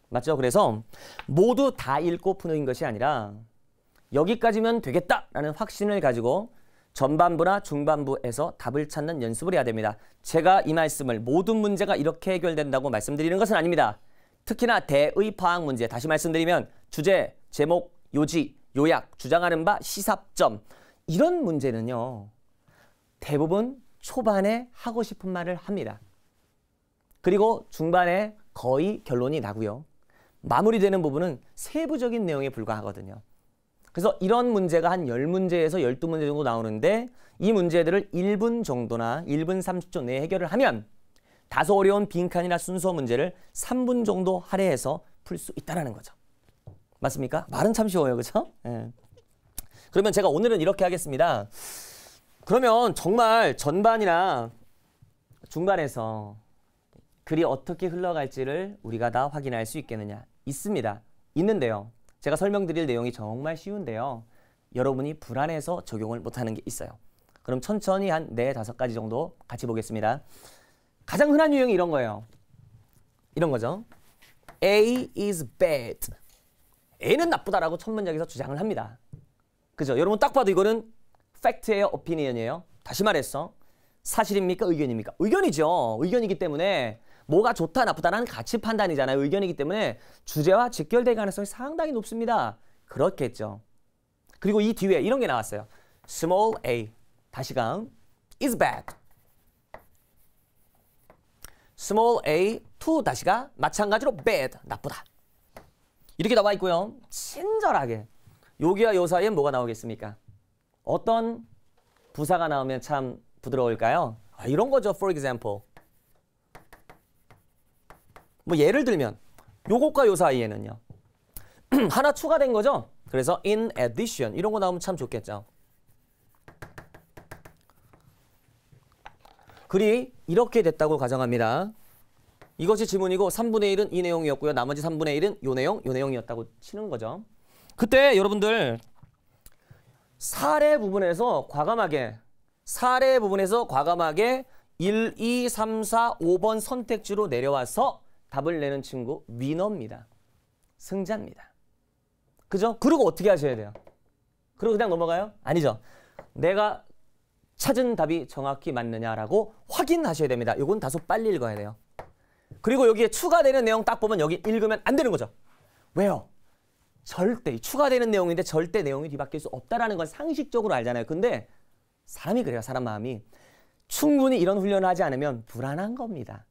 맞죠? 그래서 모두 다 읽고 푸는 것이 아니라 여기까지면 되겠다라는 확신을 가지고 전반부나 중반부에서 답을 찾는 연습을 해야 됩니다. 제가 이 말씀을 모든 문제가 이렇게 해결된다고 말씀드리는 것은 아닙니다. 특히나 대의 파악 문제 다시 말씀드리면 주제, 제목, 요지, 요약, 주장하는 바, 시사점 이런 문제는요. 대부분 초반에 하고 싶은 말을 합니다. 그리고 중반에 거의 결론이 나고요. 마무리되는 부분은 세부적인 내용에 불과하거든요. 그래서 이런 문제가 한 10문제에서 12문제 정도 나오는데 이 문제들을 1분 정도나 1분 30초 내에 해결을 하면 다소 어려운 빈칸이나 순서 문제를 3분 정도 할애해서 풀 수 있다는 거죠. 맞습니까? 말은 참 쉬워요. 그렇죠? 예. 그러면 제가 오늘은 이렇게 하겠습니다. 그러면 정말 전반이나 중반에서 글이 어떻게 흘러갈지를 우리가 다 확인할 수 있겠느냐? 있습니다. 있는데요. 제가 설명드릴 내용이 정말 쉬운데요. 여러분이 불안해서 적용을 못하는 게 있어요. 그럼 천천히 한 4, 5가지 정도 같이 보겠습니다. 가장 흔한 유형이 이런 거예요. 이런 거죠. A is bad. A는 나쁘다라고 천문학에서 주장을 합니다. 그죠? 여러분 딱 봐도 이거는 팩트예요, 오피니언이에요. 다시 말해서 사실입니까, 의견입니까? 의견이죠. 의견이기 때문에 뭐가 좋다, 나쁘다는 가치 판단이잖아요. 의견이기 때문에 주제와 직결될 가능성이 상당히 높습니다. 그렇겠죠. 그리고 이 뒤에 이런 게 나왔어요. Small a 다시강 is bad. small a to 다시가 마찬가지로 bad 나쁘다. 이렇게 나와 있고요. 친절하게 여기와 요 사이에 뭐가 나오겠습니까? 어떤 부사가 나오면 참 부드러울까요? 아, 이런 거죠. For example. 뭐 예를 들면 요것과 요 사이에는요. 하나 추가된 거죠. 그래서 in addition 이런 거 나오면 참 좋겠죠. 글이 이렇게 됐다고 가정합니다. 이것이 지문이고 3분의 1은 이 내용이었고요. 나머지 3분의 1은 요 내용, 요 내용이었다고 치는 거죠. 그때 여러분들 사례 부분에서 과감하게 사례 부분에서 과감하게 1, 2, 3, 4, 5번 선택지로 내려와서 답을 내는 친구 위너입니다. 승자입니다. 그죠? 그리고 어떻게 하셔야 돼요? 그리고 그냥 넘어가요? 아니죠. 내가 찾은 답이 정확히 맞느냐라고 확인하셔야 됩니다. 이건 다소 빨리 읽어야 돼요. 그리고 여기에 추가되는 내용 딱 보면 여기 읽으면 안 되는 거죠. 왜요? 절대 추가되는 내용인데 절대 내용이 뒤바뀔 수 없다라는 건 상식적으로 알잖아요. 근데 사람이 그래요. 사람 마음이 충분히 이런 훈련을 하지 않으면 불안한 겁니다.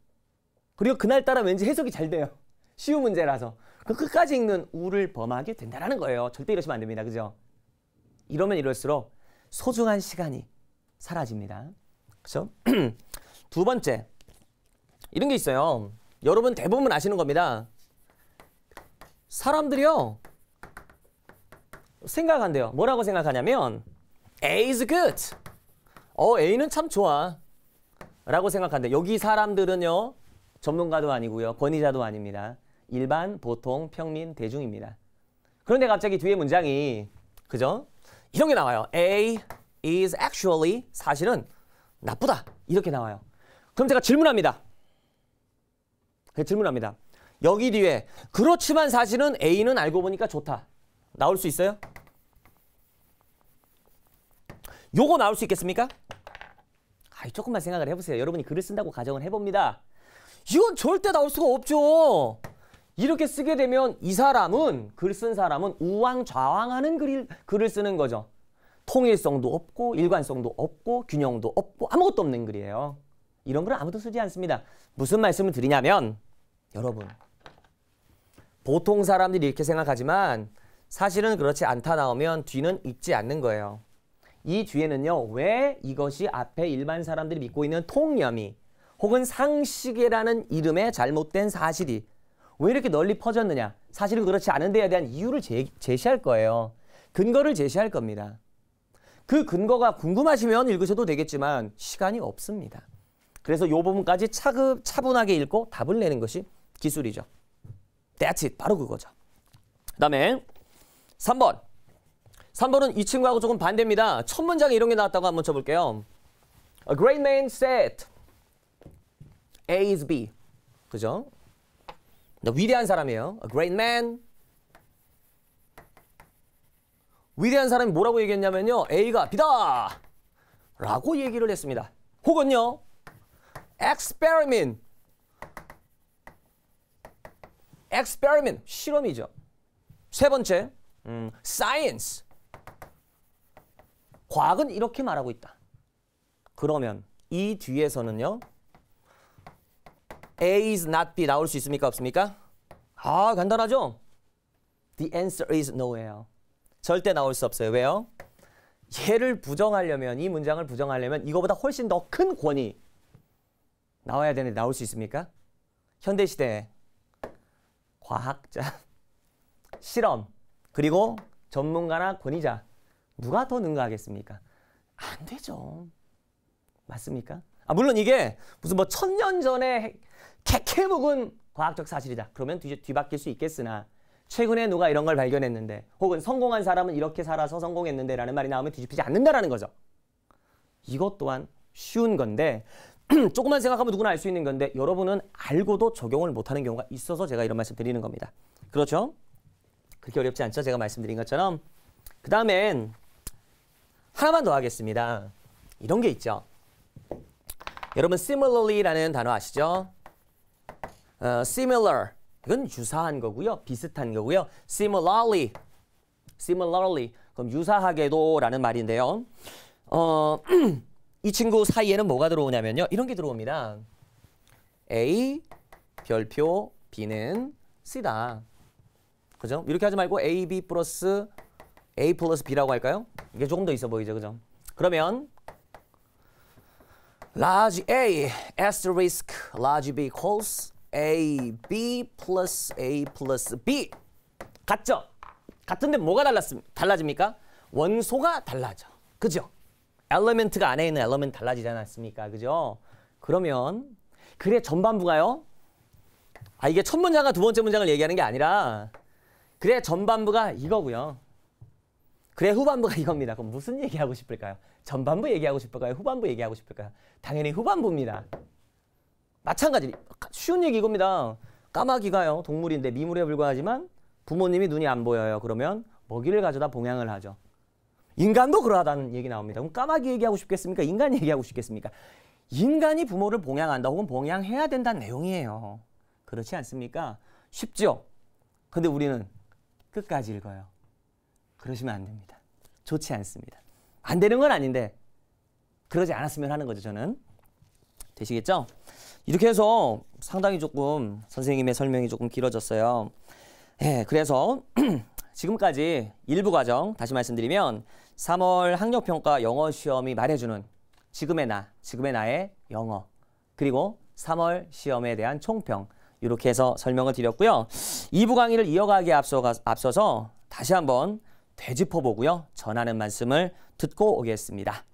그리고 그날따라 왠지 해석이 잘 돼요. 쉬운 문제라서. 그 끝까지 읽는 우를 범하게 된다는 거예요. 절대 이러시면 안 됩니다. 그죠? 이러면 이럴수록 소중한 시간이 사라집니다. 그렇죠? 두 번째, 이런 게 있어요. 여러분 대부분 아시는 겁니다. 사람들이요. 생각한대요. 뭐라고 생각하냐면 A is good. 어, A는 참 좋아. 라고 생각한대. 여기 사람들은요. 전문가도 아니고요. 권위자도 아닙니다. 일반, 보통, 평민, 대중입니다. 그런데 갑자기 뒤에 문장이 그죠? 이런 게 나와요. A is actually 사실은 나쁘다 이렇게 나와요. 그럼 제가 질문합니다. 질문합니다. 여기 뒤에 그렇지만 사실은 A는 알고 보니까 좋다. 나올 수 있어요? 요거 나올 수 있겠습니까? 아이 조금만 생각을 해보세요. 여러분이 글을 쓴다고 가정을 해봅니다. 이건 절대 나올 수가 없죠. 이렇게 쓰게 되면 이 사람은 글 쓴 사람은 우왕좌왕하는 글을, 글을 쓰는 거죠. 통일성도 없고 일관성도 없고 균형도 없고 아무것도 없는 글이에요. 이런 글은 아무도 쓰지 않습니다. 무슨 말씀을 드리냐면 여러분 보통 사람들이 이렇게 생각하지만 사실은 그렇지 않다 나오면 뒤는 읽지 않는 거예요. 이 뒤에는요. 왜 이것이 앞에 일반 사람들이 믿고 있는 통념이 혹은 상식이라는 이름의 잘못된 사실이 왜 이렇게 널리 퍼졌느냐 사실은 그렇지 않은 데에 대한 이유를 제, 제시할 거예요. 근거를 제시할 겁니다. 그 근거가 궁금하시면 읽으셔도 되겠지만 시간이 없습니다. 그래서 이 부분까지 차급, 차분하게 읽고 답을 내는 것이 기술이죠. That's it. 바로 그거죠. 그 다음에 3번. 3번은 이 친구하고 조금 반대입니다. 첫 문장에 이런 게 나왔다고 한번 쳐볼게요. A great man said A is B. 그죠? 위대한 사람이에요. A great man 위대한 사람이 뭐라고 얘기했냐면요. A가 B다! 라고 얘기를 했습니다. 혹은요. experiment. experiment. 실험이죠. 세 번째. 음, science. 과학은 이렇게 말하고 있다. 그러면 이 뒤에서는요. A is not B 나올 수 있습니까? 없습니까? 아, 간단하죠? The answer is no예요. 절대 나올 수 없어요. 왜요? 얘를 부정하려면 이 문장을 부정하려면 이거보다 훨씬 더 큰 권위 나와야 되는데 나올 수 있습니까? 현대 시대 과학자, 실험, 그리고 전문가나 권위자 누가 더 능가하겠습니까? 안 되죠. 맞습니까? 아 물론 이게 무슨 뭐 천년 전에 캐캐 묵은 과학적 사실이다. 그러면 뒤, 뒤바뀔 수 있겠으나 최근에 누가 이런 걸 발견했는데 혹은 성공한 사람은 이렇게 살아서 성공했는데 라는 말이 나오면 뒤집히지 않는다라는 거죠. 이것 또한 쉬운 건데 조금만 생각하면 누구나 알 수 있는 건데 여러분은 알고도 적용을 못하는 경우가 있어서 제가 이런 말씀 드리는 겁니다. 그렇죠? 그렇게 어렵지 않죠? 제가 말씀드린 것처럼. 그 다음엔 하나만 더 하겠습니다. 이런 게 있죠. 여러분 similarly라는 단어 아시죠? 어, similar 이건 유사한 거고요. 비슷한 거고요. similarly, similarly 그럼 유사하게도 라는 말인데요. 어, 이 친구 사이에는 뭐가 들어오냐면요. 이런 게 들어옵니다. A 별표 B는 C다. 그죠? 이렇게 하지 말고 A, B 플러스 A 플러스 B라고 할까요? 이게 조금 더 있어 보이죠. 그죠? 그러면 large A asterisk large B calls A, B 플러스 A 플러스 B 같죠? 같은데 뭐가 달랐습, 달라집니까? 원소가 달라져. 그죠? 엘리멘트가 안에 있는 엘리멘트 달라지지 않았습니까? 그죠? 그러면 그래 전반부가요? 아 이게 첫 문장과 두 번째 문장을 얘기하는 게 아니라 그래 전반부가 이거고요. 그래 후반부가 이겁니다. 그럼 무슨 얘기하고 싶을까요? 전반부 얘기하고 싶을까요? 후반부 얘기하고 싶을까요? 당연히 후반부입니다. 마찬가지 쉬운 얘기 이겁니다. 까마귀가요 동물인데 미물에 불과하지만 부모님이 눈이 안 보여요. 그러면 먹이를 가져다 봉양을 하죠. 인간도 그러하다는 얘기 나옵니다. 그럼 까마귀 얘기하고 싶겠습니까? 인간 얘기하고 싶겠습니까? 인간이 부모를 봉양한다 혹은 봉양해야 된다는 내용이에요. 그렇지 않습니까? 쉽죠? 근데 우리는 끝까지 읽어요. 그러시면 안 됩니다. 좋지 않습니다. 안 되는 건 아닌데 그러지 않았으면 하는 거죠, 저는. 되시겠죠? 이렇게 해서 상당히 조금 선생님의 설명이 조금 길어졌어요. 예, 그래서 지금까지 일부 과정 다시 말씀드리면 3월 학력평가 영어 시험이 말해주는 지금의 나, 지금의 나의 영어 그리고 3월 시험에 대한 총평 이렇게 해서 설명을 드렸고요. 2부 강의를 이어가기에 앞서가, 앞서서 다시 한번 되짚어보고요. 전하는 말씀을 듣고 오겠습니다.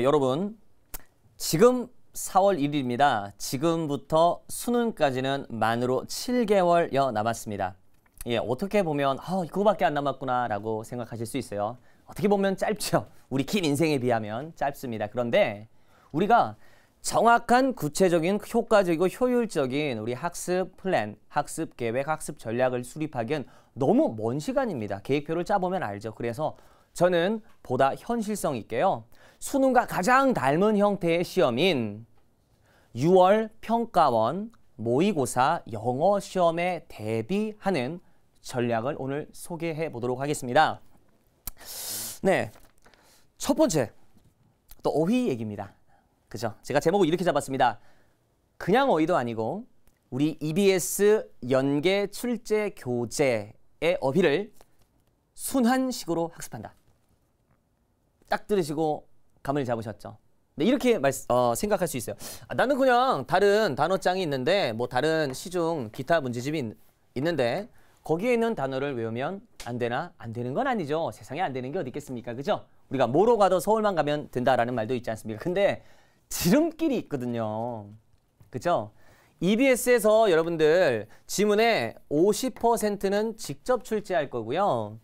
네, 여러분. 지금 4월 1일입니다. 지금부터 수능까지는 만으로 7개월여 남았습니다. 예, 어떻게 보면 아, 이거밖에 안 남았구나라고 생각하실 수 있어요. 어떻게 보면 짧죠. 우리 긴 인생에 비하면 짧습니다. 그런데 우리가 정확한 구체적인 효과적이고 효율적인 우리 학습 플랜, 학습 계획, 학습 전략을 수립하기엔 너무 먼 시간입니다. 계획표를 짜보면 알죠. 그래서 저는 보다 현실성 있게요. 수능과 가장 닮은 형태의 시험인 6월 평가원 모의고사 영어 시험에 대비하는 전략을 오늘 소개해 보도록 하겠습니다. 네. 첫 번째. 또 어휘 얘기입니다. 그죠? 제가 제목을 이렇게 잡았습니다. 그냥 어휘도 아니고 우리 EBS 연계 출제 교재의 어휘를 순환식으로 학습한다. 딱 들으시고 감을 잡으셨죠. 네, 이렇게 말, 어, 생각할 수 있어요. 아, 나는 그냥 다른 단어장이 있는데 뭐 다른 시중 기타 문제집이 있, 있는데 거기에 있는 단어를 외우면 안 되나? 안 되는 건 아니죠. 세상에 안 되는 게 어디 있겠습니까? 그죠? 우리가 뭐로 가도 서울만 가면 된다라는 말도 있지 않습니까? 근데 지름길이 있거든요. 그죠? EBS에서 여러분들 지문의 50%는 직접 출제할 거고요.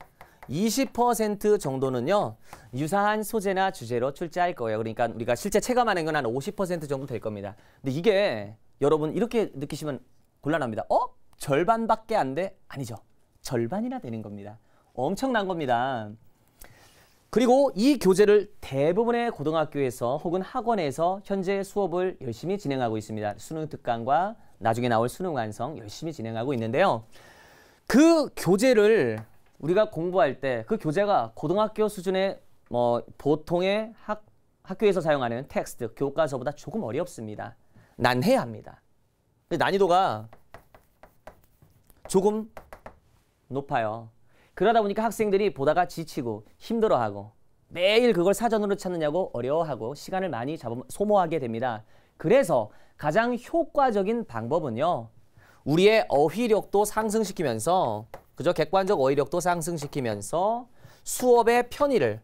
20% 정도는요. 유사한 소재나 주제로 출제할 거예요. 그러니까 우리가 실제 체감하는 건 한 50% 정도 될 겁니다. 근데 이게 여러분 이렇게 느끼시면 곤란합니다. 어? 절반밖에 안 돼? 아니죠. 절반이나 되는 겁니다. 엄청난 겁니다. 그리고 이 교재를 대부분의 고등학교에서 혹은 학원에서 현재 수업을 열심히 진행하고 있습니다. 수능 특강과 나중에 나올 수능 완성 열심히 진행하고 있는데요. 그 교재를 우리가 공부할 때 그 교재가 고등학교 수준의 뭐 보통의 학, 학교에서 사용하는 텍스트, 교과서보다 조금 어렵습니다. 난해야 합니다. 근데 난이도가 조금 높아요. 그러다 보니까 학생들이 보다가 지치고 힘들어하고 매일 그걸 사전으로 찾느냐고 어려워하고 시간을 많이 잡아, 소모하게 됩니다. 그래서 가장 효과적인 방법은요. 우리의 어휘력도 상승시키면서 그죠? 객관적 어휘력도 상승시키면서 수업의 편의를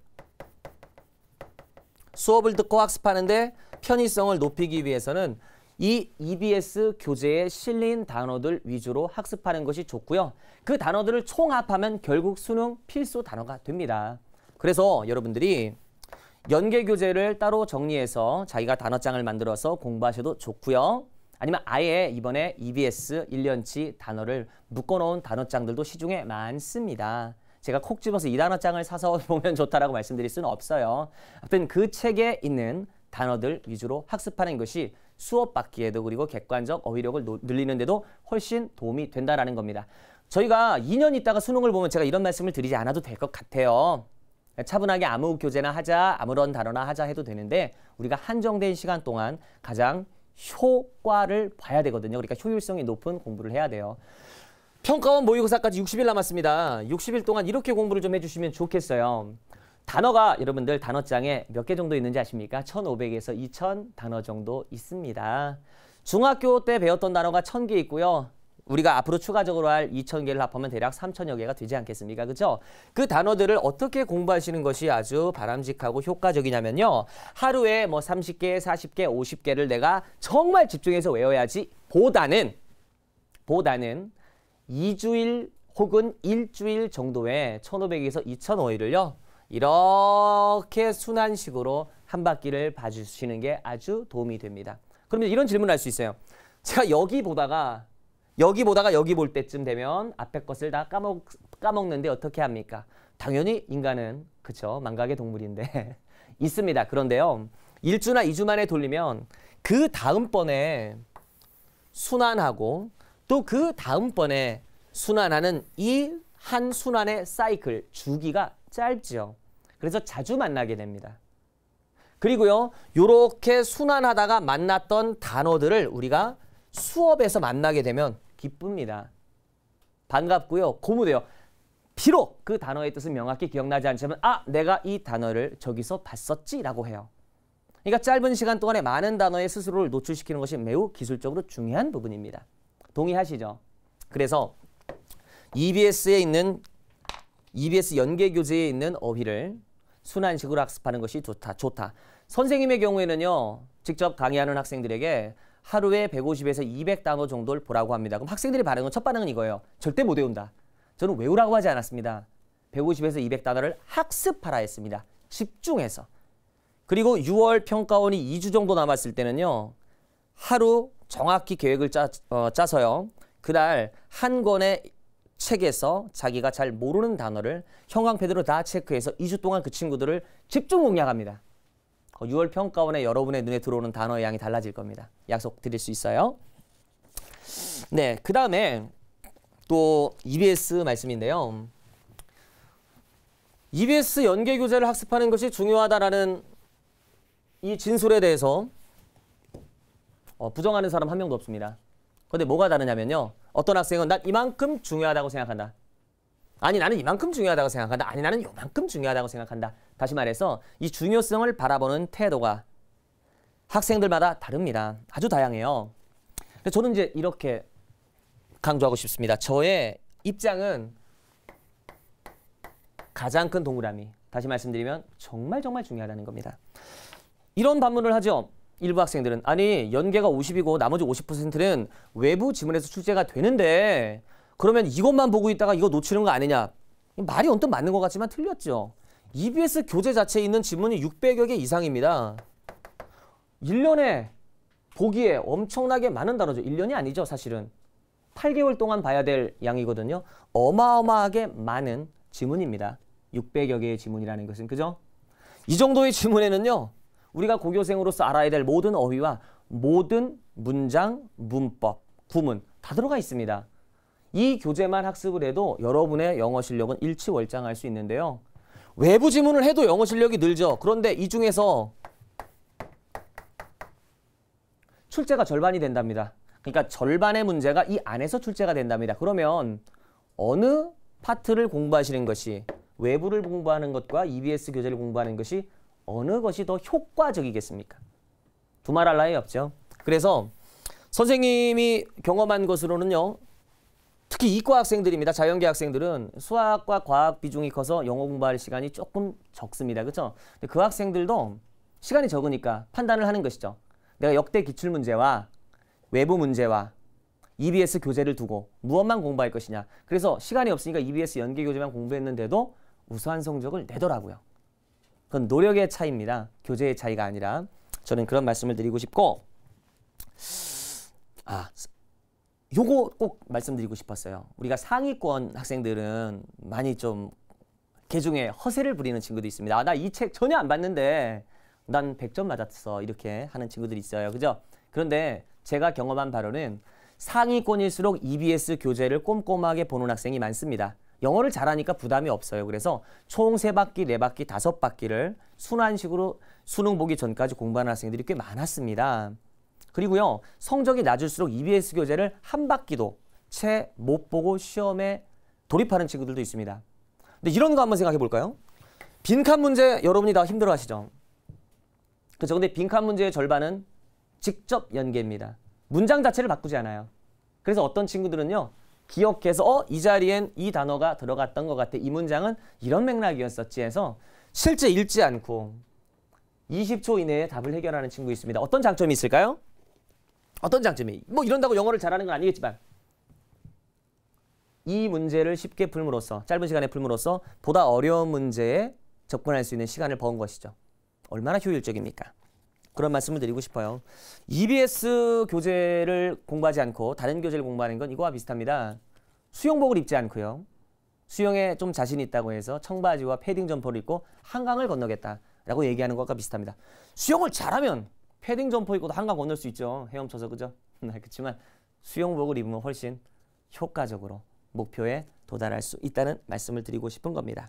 수업을 듣고 학습하는데 편의성을 높이기 위해서는 이 EBS 교재에 실린 단어들 위주로 학습하는 것이 좋고요. 그 단어들을 총합하면 결국 수능 필수 단어가 됩니다. 그래서 여러분들이 연계 교재를 따로 정리해서 자기가 단어장을 만들어서 공부하셔도 좋고요. 아니면 아예 이번에 EBS 1년치 단어를 묶어놓은 단어장들도 시중에 많습니다. 제가 콕 집어서 이 단어장을 사서 보면 좋다라고 말씀드릴 수는 없어요. 하여튼 그 책에 있는 단어들 위주로 학습하는 것이 수업 받기에도 그리고 객관적 어휘력을 늘리는데도 훨씬 도움이 된다라는 겁니다. 저희가 2년 있다가 수능을 보면 제가 이런 말씀을 드리지 않아도 될 것 같아요. 차분하게 아무 교재나 하자, 아무런 단어나 하자 해도 되는데 우리가 한정된 시간 동안 가장 효과를 봐야 되거든요. 그러니까 효율성이 높은 공부를 해야 돼요. 평가원 모의고사까지 60일 남았습니다. 60일 동안 이렇게 공부를 좀 해주시면 좋겠어요. 단어가 여러분들 단어장에 몇 개 정도 있는지 아십니까? 1,500에서 2,000 단어 정도 있습니다. 중학교 때 배웠던 단어가 1,000개 있고요. 우리가 앞으로 추가적으로 할2 0 0 0 개를 합하면 대략 3천여 개가 되지 않겠습니까? 그죠? 그 단어들을 어떻게 공부하시는 것이 아주 바람직하고 효과적이냐면요. 하루에 뭐 30개, 40개, 50개를 내가 정말 집중해서 외워야지 보다는 보다는 2주일 혹은 일주일 정도에 1,500에서 2 5 0 0을요 이렇게 순환식으로 한 바퀴를 봐주시는 게 아주 도움이 됩니다. 그러면 이런 질문을 할 수 있어요. 제가 여기 보다가 여기 보다가 여기 볼 때쯤 되면 앞에 것을 다 까먹, 까먹는데 어떻게 합니까? 당연히 인간은 그쵸 망각의 동물인데 있습니다. 그런데요. 1주나 2주 만에 돌리면 그 다음번에 순환하고 또 그 다음번에 순환하는 이 한 순환의 사이클, 주기가 짧죠 그래서 자주 만나게 됩니다. 그리고요. 이렇게 순환하다가 만났던 단어들을 우리가 수업에서 만나게 되면 기쁩니다. 반갑고요. 고무돼요. 비록 그 단어의 뜻은 명확히 기억나지 않지만 아 내가 이 단어를 저기서 봤었지라고 해요. 그러니까 짧은 시간 동안에 많은 단어의 스스로를 노출시키는 것이 매우 기술적으로 중요한 부분입니다. 동의하시죠? 그래서 EBS에 있는 EBS 연계 교재에 있는 어휘를 순환식으로 학습하는 것이 좋다. 좋다. 선생님의 경우에는요. 직접 강의하는 학생들에게 하루에 150에서 200 단어 정도를 보라고 합니다. 그럼 학생들의 반응은 첫 반응은 이거예요. 절대 못 외운다. 저는 외우라고 하지 않았습니다. 150에서 200 단어를 학습하라 했습니다. 집중해서. 그리고 6월 평가원이 2주 정도 남았을 때는요. 하루 정확히 계획을 짜, 어, 짜서요. 그날 한 권의 책에서 자기가 잘 모르는 단어를 형광펜으로 다 체크해서 2주 동안 그 친구들을 집중 공략합니다. 6월 어, 평가원에 여러분의 눈에 들어오는 단어의 양이 달라질 겁니다. 약속드릴 수 있어요. 네, 그 다음에 또 EBS 말씀인데요. EBS 연계 교재를 학습하는 것이 중요하다라는 이 진술에 대해서 어, 부정하는 사람 한 명도 없습니다. 그런데 뭐가 다르냐면요. 어떤 학생은 난 이만큼 중요하다고 생각한다. 아니 나는 이만큼 중요하다고 생각한다. 아니 나는 요만큼 중요하다고 생각한다. 다시 말해서 이 중요성을 바라보는 태도가 학생들마다 다릅니다. 아주 다양해요. 저는 이제 이렇게 강조하고 싶습니다. 저의 입장은 가장 큰 동그라미. 다시 말씀드리면 정말 정말 중요하다는 겁니다. 이런 반문을 하죠. 일부 학생들은 아니 연계가 50이고 나머지 50%는 외부 지문에서 출제가 되는데 그러면 이것만 보고 있다가 이거 놓치는 거 아니냐. 말이 언뜻 맞는 것 같지만 틀렸죠. EBS 교재 자체에 있는 지문이 600여 개 이상입니다. 1년에 보기에 엄청나게 많은 단어죠. 1년이 아니죠, 사실은. 8개월 동안 봐야 될 양이거든요. 어마어마하게 많은 지문입니다. 600여 개의 지문이라는 것은 그죠? 이 정도의 지문에는요. 우리가 고교생으로서 알아야 될 모든 어휘와 모든 문장, 문법, 구문 다 들어가 있습니다. 이 교재만 학습을 해도 여러분의 영어 실력은 일치월장할 수 있는데요. 외부 지문을 해도 영어 실력이 늘죠. 그런데 이 중에서 출제가 절반이 된답니다. 그러니까 절반의 문제가 이 안에서 출제가 된답니다. 그러면 어느 파트를 공부하시는 것이 외부를 공부하는 것과 EBS 교재를 공부하는 것이 어느 것이 더 효과적이겠습니까? 두말할 나위 없죠. 그래서 선생님이 경험한 것으로는요. 특히 이과 학생들입니다. 자연계 학생들은 수학과 과학 비중이 커서 영어 공부할 시간이 조금 적습니다. 그렇죠? 그 학생들도 시간이 적으니까 판단을 하는 것이죠. 내가 역대 기출 문제와 외부 문제와 EBS 교재를 두고 무엇만 공부할 것이냐. 그래서 시간이 없으니까 EBS 연계 교재만 공부했는데도 우수한 성적을 내더라고요. 그건 노력의 차이입니다. 교재의 차이가 아니라 저는 그런 말씀을 드리고 싶고 아 요거 꼭 말씀드리고 싶었어요. 우리가 상위권 학생들은 많이 좀 개중에 허세를 부리는 친구도 있습니다. 아, 나이 책 전혀 안 봤는데 난 100점 맞았어. 이렇게 하는 친구들이 있어요. 그죠? 그런데 제가 경험한 바로는 상위권일수록 EBS 교재를 꼼꼼하게 보는 학생이 많습니다. 영어를 잘하니까 부담이 없어요. 그래서 총3바퀴4바퀴5 바퀴를 순환식으로 수능 보기 전까지 공부하는 학생들이 꽤 많았습니다. 그리고요 성적이 낮을수록 EBS 교재를 한 바퀴도 채 못 보고 시험에 돌입하는 친구들도 있습니다. 근데 이런 거 한번 생각해 볼까요? 빈칸 문제 여러분이 다 힘들어 하시죠? 그렇죠. 근데 빈칸 문제의 절반은 직접 연계입니다. 문장 자체를 바꾸지 않아요. 그래서 어떤 친구들은요. 기억해서 어, 이 자리엔 이 단어가 들어갔던 것 같아. 이 문장은 이런 맥락이었었지 해서 실제 읽지 않고 20초 이내에 답을 해결하는 친구 있습니다. 어떤 장점이 있을까요? 어떤 장점이? 뭐 이런다고 영어를 잘하는 건 아니겠지만 이 문제를 쉽게 풀므로써 짧은 시간에 풀므로써 보다 어려운 문제에 접근할 수 있는 시간을 번 것이죠. 얼마나 효율적입니까? 그런 말씀을 드리고 싶어요. EBS 교재를 공부하지 않고 다른 교재를 공부하는 건 이거와 비슷합니다. 수영복을 입지 않고요. 수영에 좀 자신 있다고 해서 청바지와 패딩 점퍼를 입고 한강을 건너겠다라고 얘기하는 것과 비슷합니다. 수영을 잘하면 패딩 점퍼 입고도 한강 건널 수 있죠. 헤엄쳐서 그죠? 네, 그렇지만 수영복을 입으면 훨씬 효과적으로 목표에 도달할 수 있다는 말씀을 드리고 싶은 겁니다.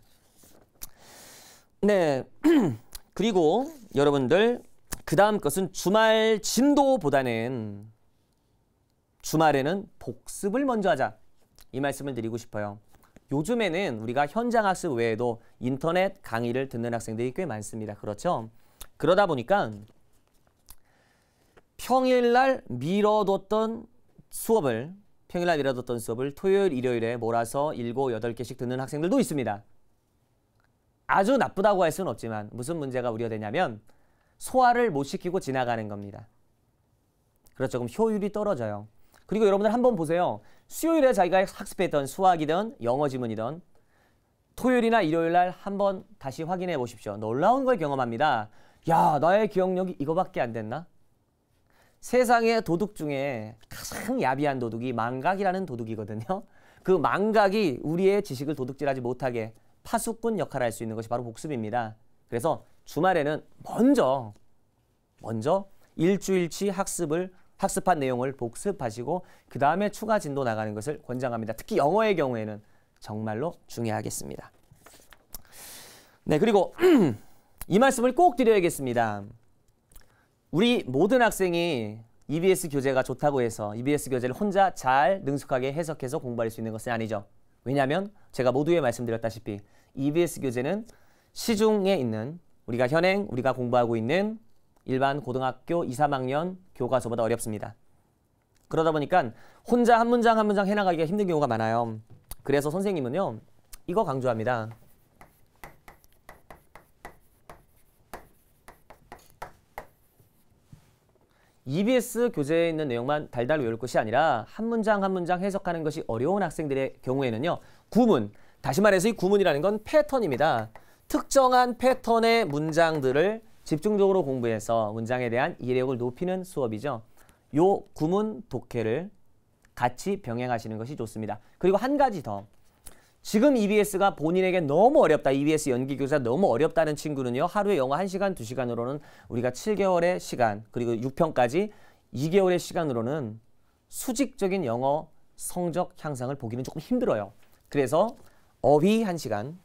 네. 그리고 여러분들 그 다음 것은 주말 진도보다는 주말에는 복습을 먼저 하자. 이 말씀을 드리고 싶어요. 요즘에는 우리가 현장 학습 외에도 인터넷 강의를 듣는 학생들이 꽤 많습니다. 그렇죠? 그러다 보니까 평일날 미뤄뒀던 수업을 평일날 미뤄뒀던 수업을 토요일, 일요일에 몰아서 일곱 여덟 개씩 듣는 학생들도 있습니다. 아주 나쁘다고 할 수는 없지만 무슨 문제가 우려되냐면 소화를 못 시키고 지나가는 겁니다. 그래서 그렇죠. 조금 효율이 떨어져요. 그리고 여러분들 한번 보세요. 수요일에 자기가 학습했던 수학이든 영어 지문이든 토요일이나 일요일 날 한번 다시 확인해 보십시오. 놀라운 걸 경험합니다. 야, 나의 기억력이 이거밖에 안 됐나? 세상의 도둑 중에 가장 야비한 도둑이 망각이라는 도둑이거든요. 그 망각이 우리의 지식을 도둑질하지 못하게 파수꾼 역할을 할 수 있는 것이 바로 복습입니다. 그래서 주말에는 먼저 먼저 일주일치 학습을 학습한 내용을 복습하시고 그 다음에 추가 진도 나가는 것을 권장합니다. 특히 영어의 경우에는 정말로 중요하겠습니다. 네, 그리고 이 말씀을 꼭 드려야겠습니다. 우리 모든 학생이 EBS 교재가 좋다고 해서 EBS 교재를 혼자 잘 능숙하게 해석해서 공부할 수 있는 것은 아니죠. 왜냐하면 제가 모두에 말씀드렸다시피 EBS 교재는 시중에 있는 우리가 현행 우리가 공부하고 있는 일반 고등학교 2, 3학년 교과서보다 어렵습니다. 그러다 보니까 혼자 한 문장 한 문장 해나가기가 힘든 경우가 많아요. 그래서 선생님은요. 이거 강조합니다. EBS 교재에 있는 내용만 달달 외울 것이 아니라 한 문장 한 문장 해석하는 것이 어려운 학생들의 경우에는요. 구문, 다시 말해서 이 구문이라는 건 패턴입니다. 특정한 패턴의 문장들을 집중적으로 공부해서 문장에 대한 이해력을 높이는 수업이죠. 요 구문 독해를 같이 병행하시는 것이 좋습니다. 그리고 한 가지 더 지금 EBS가 본인에게 너무 어렵다. EBS 연기교사 너무 어렵다는 친구는요. 하루에 영어 1시간, 2시간으로는 우리가 7개월의 시간 그리고 6평까지 2개월의 시간으로는 수직적인 영어 성적 향상을 보기는 조금 힘들어요. 그래서 어휘 1시간,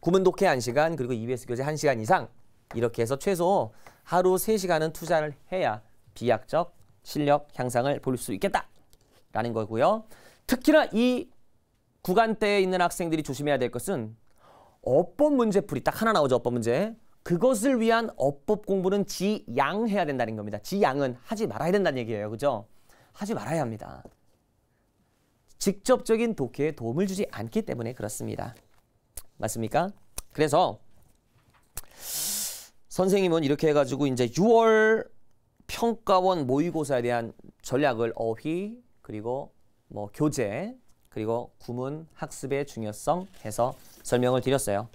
구문 독해 1시간, 그리고 EBS 교재 1시간 이상 이렇게 해서 최소 하루 3시간은 투자를 해야 비약적 실력 향상을 볼 수 있겠다라는 거고요. 특히나 이 구간대에 있는 학생들이 조심해야 될 것은 어법 문제풀이 딱 하나 나오죠. 어법 문제. 그것을 위한 어법 공부는 지양해야 된다는 겁니다. 지양은 하지 말아야 된다는 얘기예요. 그죠? 하지 말아야 합니다. 직접적인 독해에 도움을 주지 않기 때문에 그렇습니다. 맞습니까? 그래서 선생님은 이렇게 해가지고 이제 6월 평가원 모의고사에 대한 전략을 어휘 그리고 뭐 교재 그리고 구문 학습의 중요성 해서 설명을 드렸어요.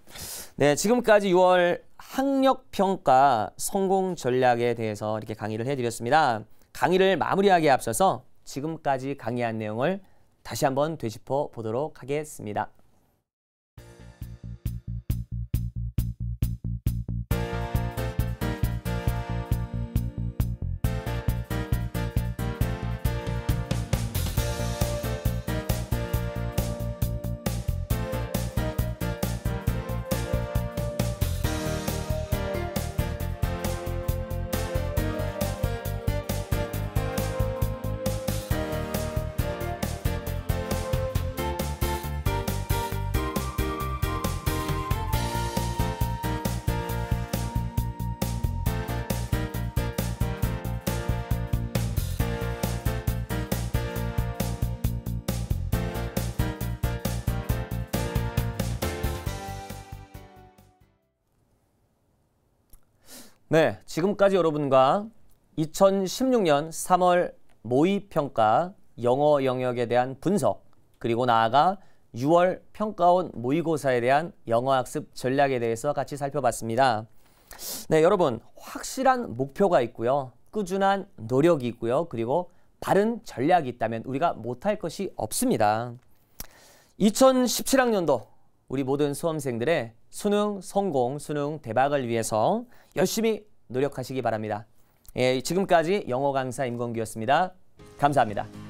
네, 지금까지 6월 학력평가 성공 전략에 대해서 이렇게 강의를 해드렸습니다. 강의를 마무리하기에 앞서서 지금까지 강의한 내용을 다시 한번 되짚어 보도록 하겠습니다. 지금까지 여러분과 2016년 3월 모의평가 영어 영역에 대한 분석 그리고 나아가 6월 평가원 모의고사에 대한 영어학습 전략에 대해서 같이 살펴봤습니다. 네, 여러분 확실한 목표가 있고요. 꾸준한 노력이 있고요. 그리고 바른 전략이 있다면 우리가 못할 것이 없습니다. 2017학년도 우리 모든 수험생들의 수능 성공, 수능 대박을 위해서 열심히 노력하시기 바랍니다. 예, 지금까지 영어 강사 임건규였습니다. 감사합니다.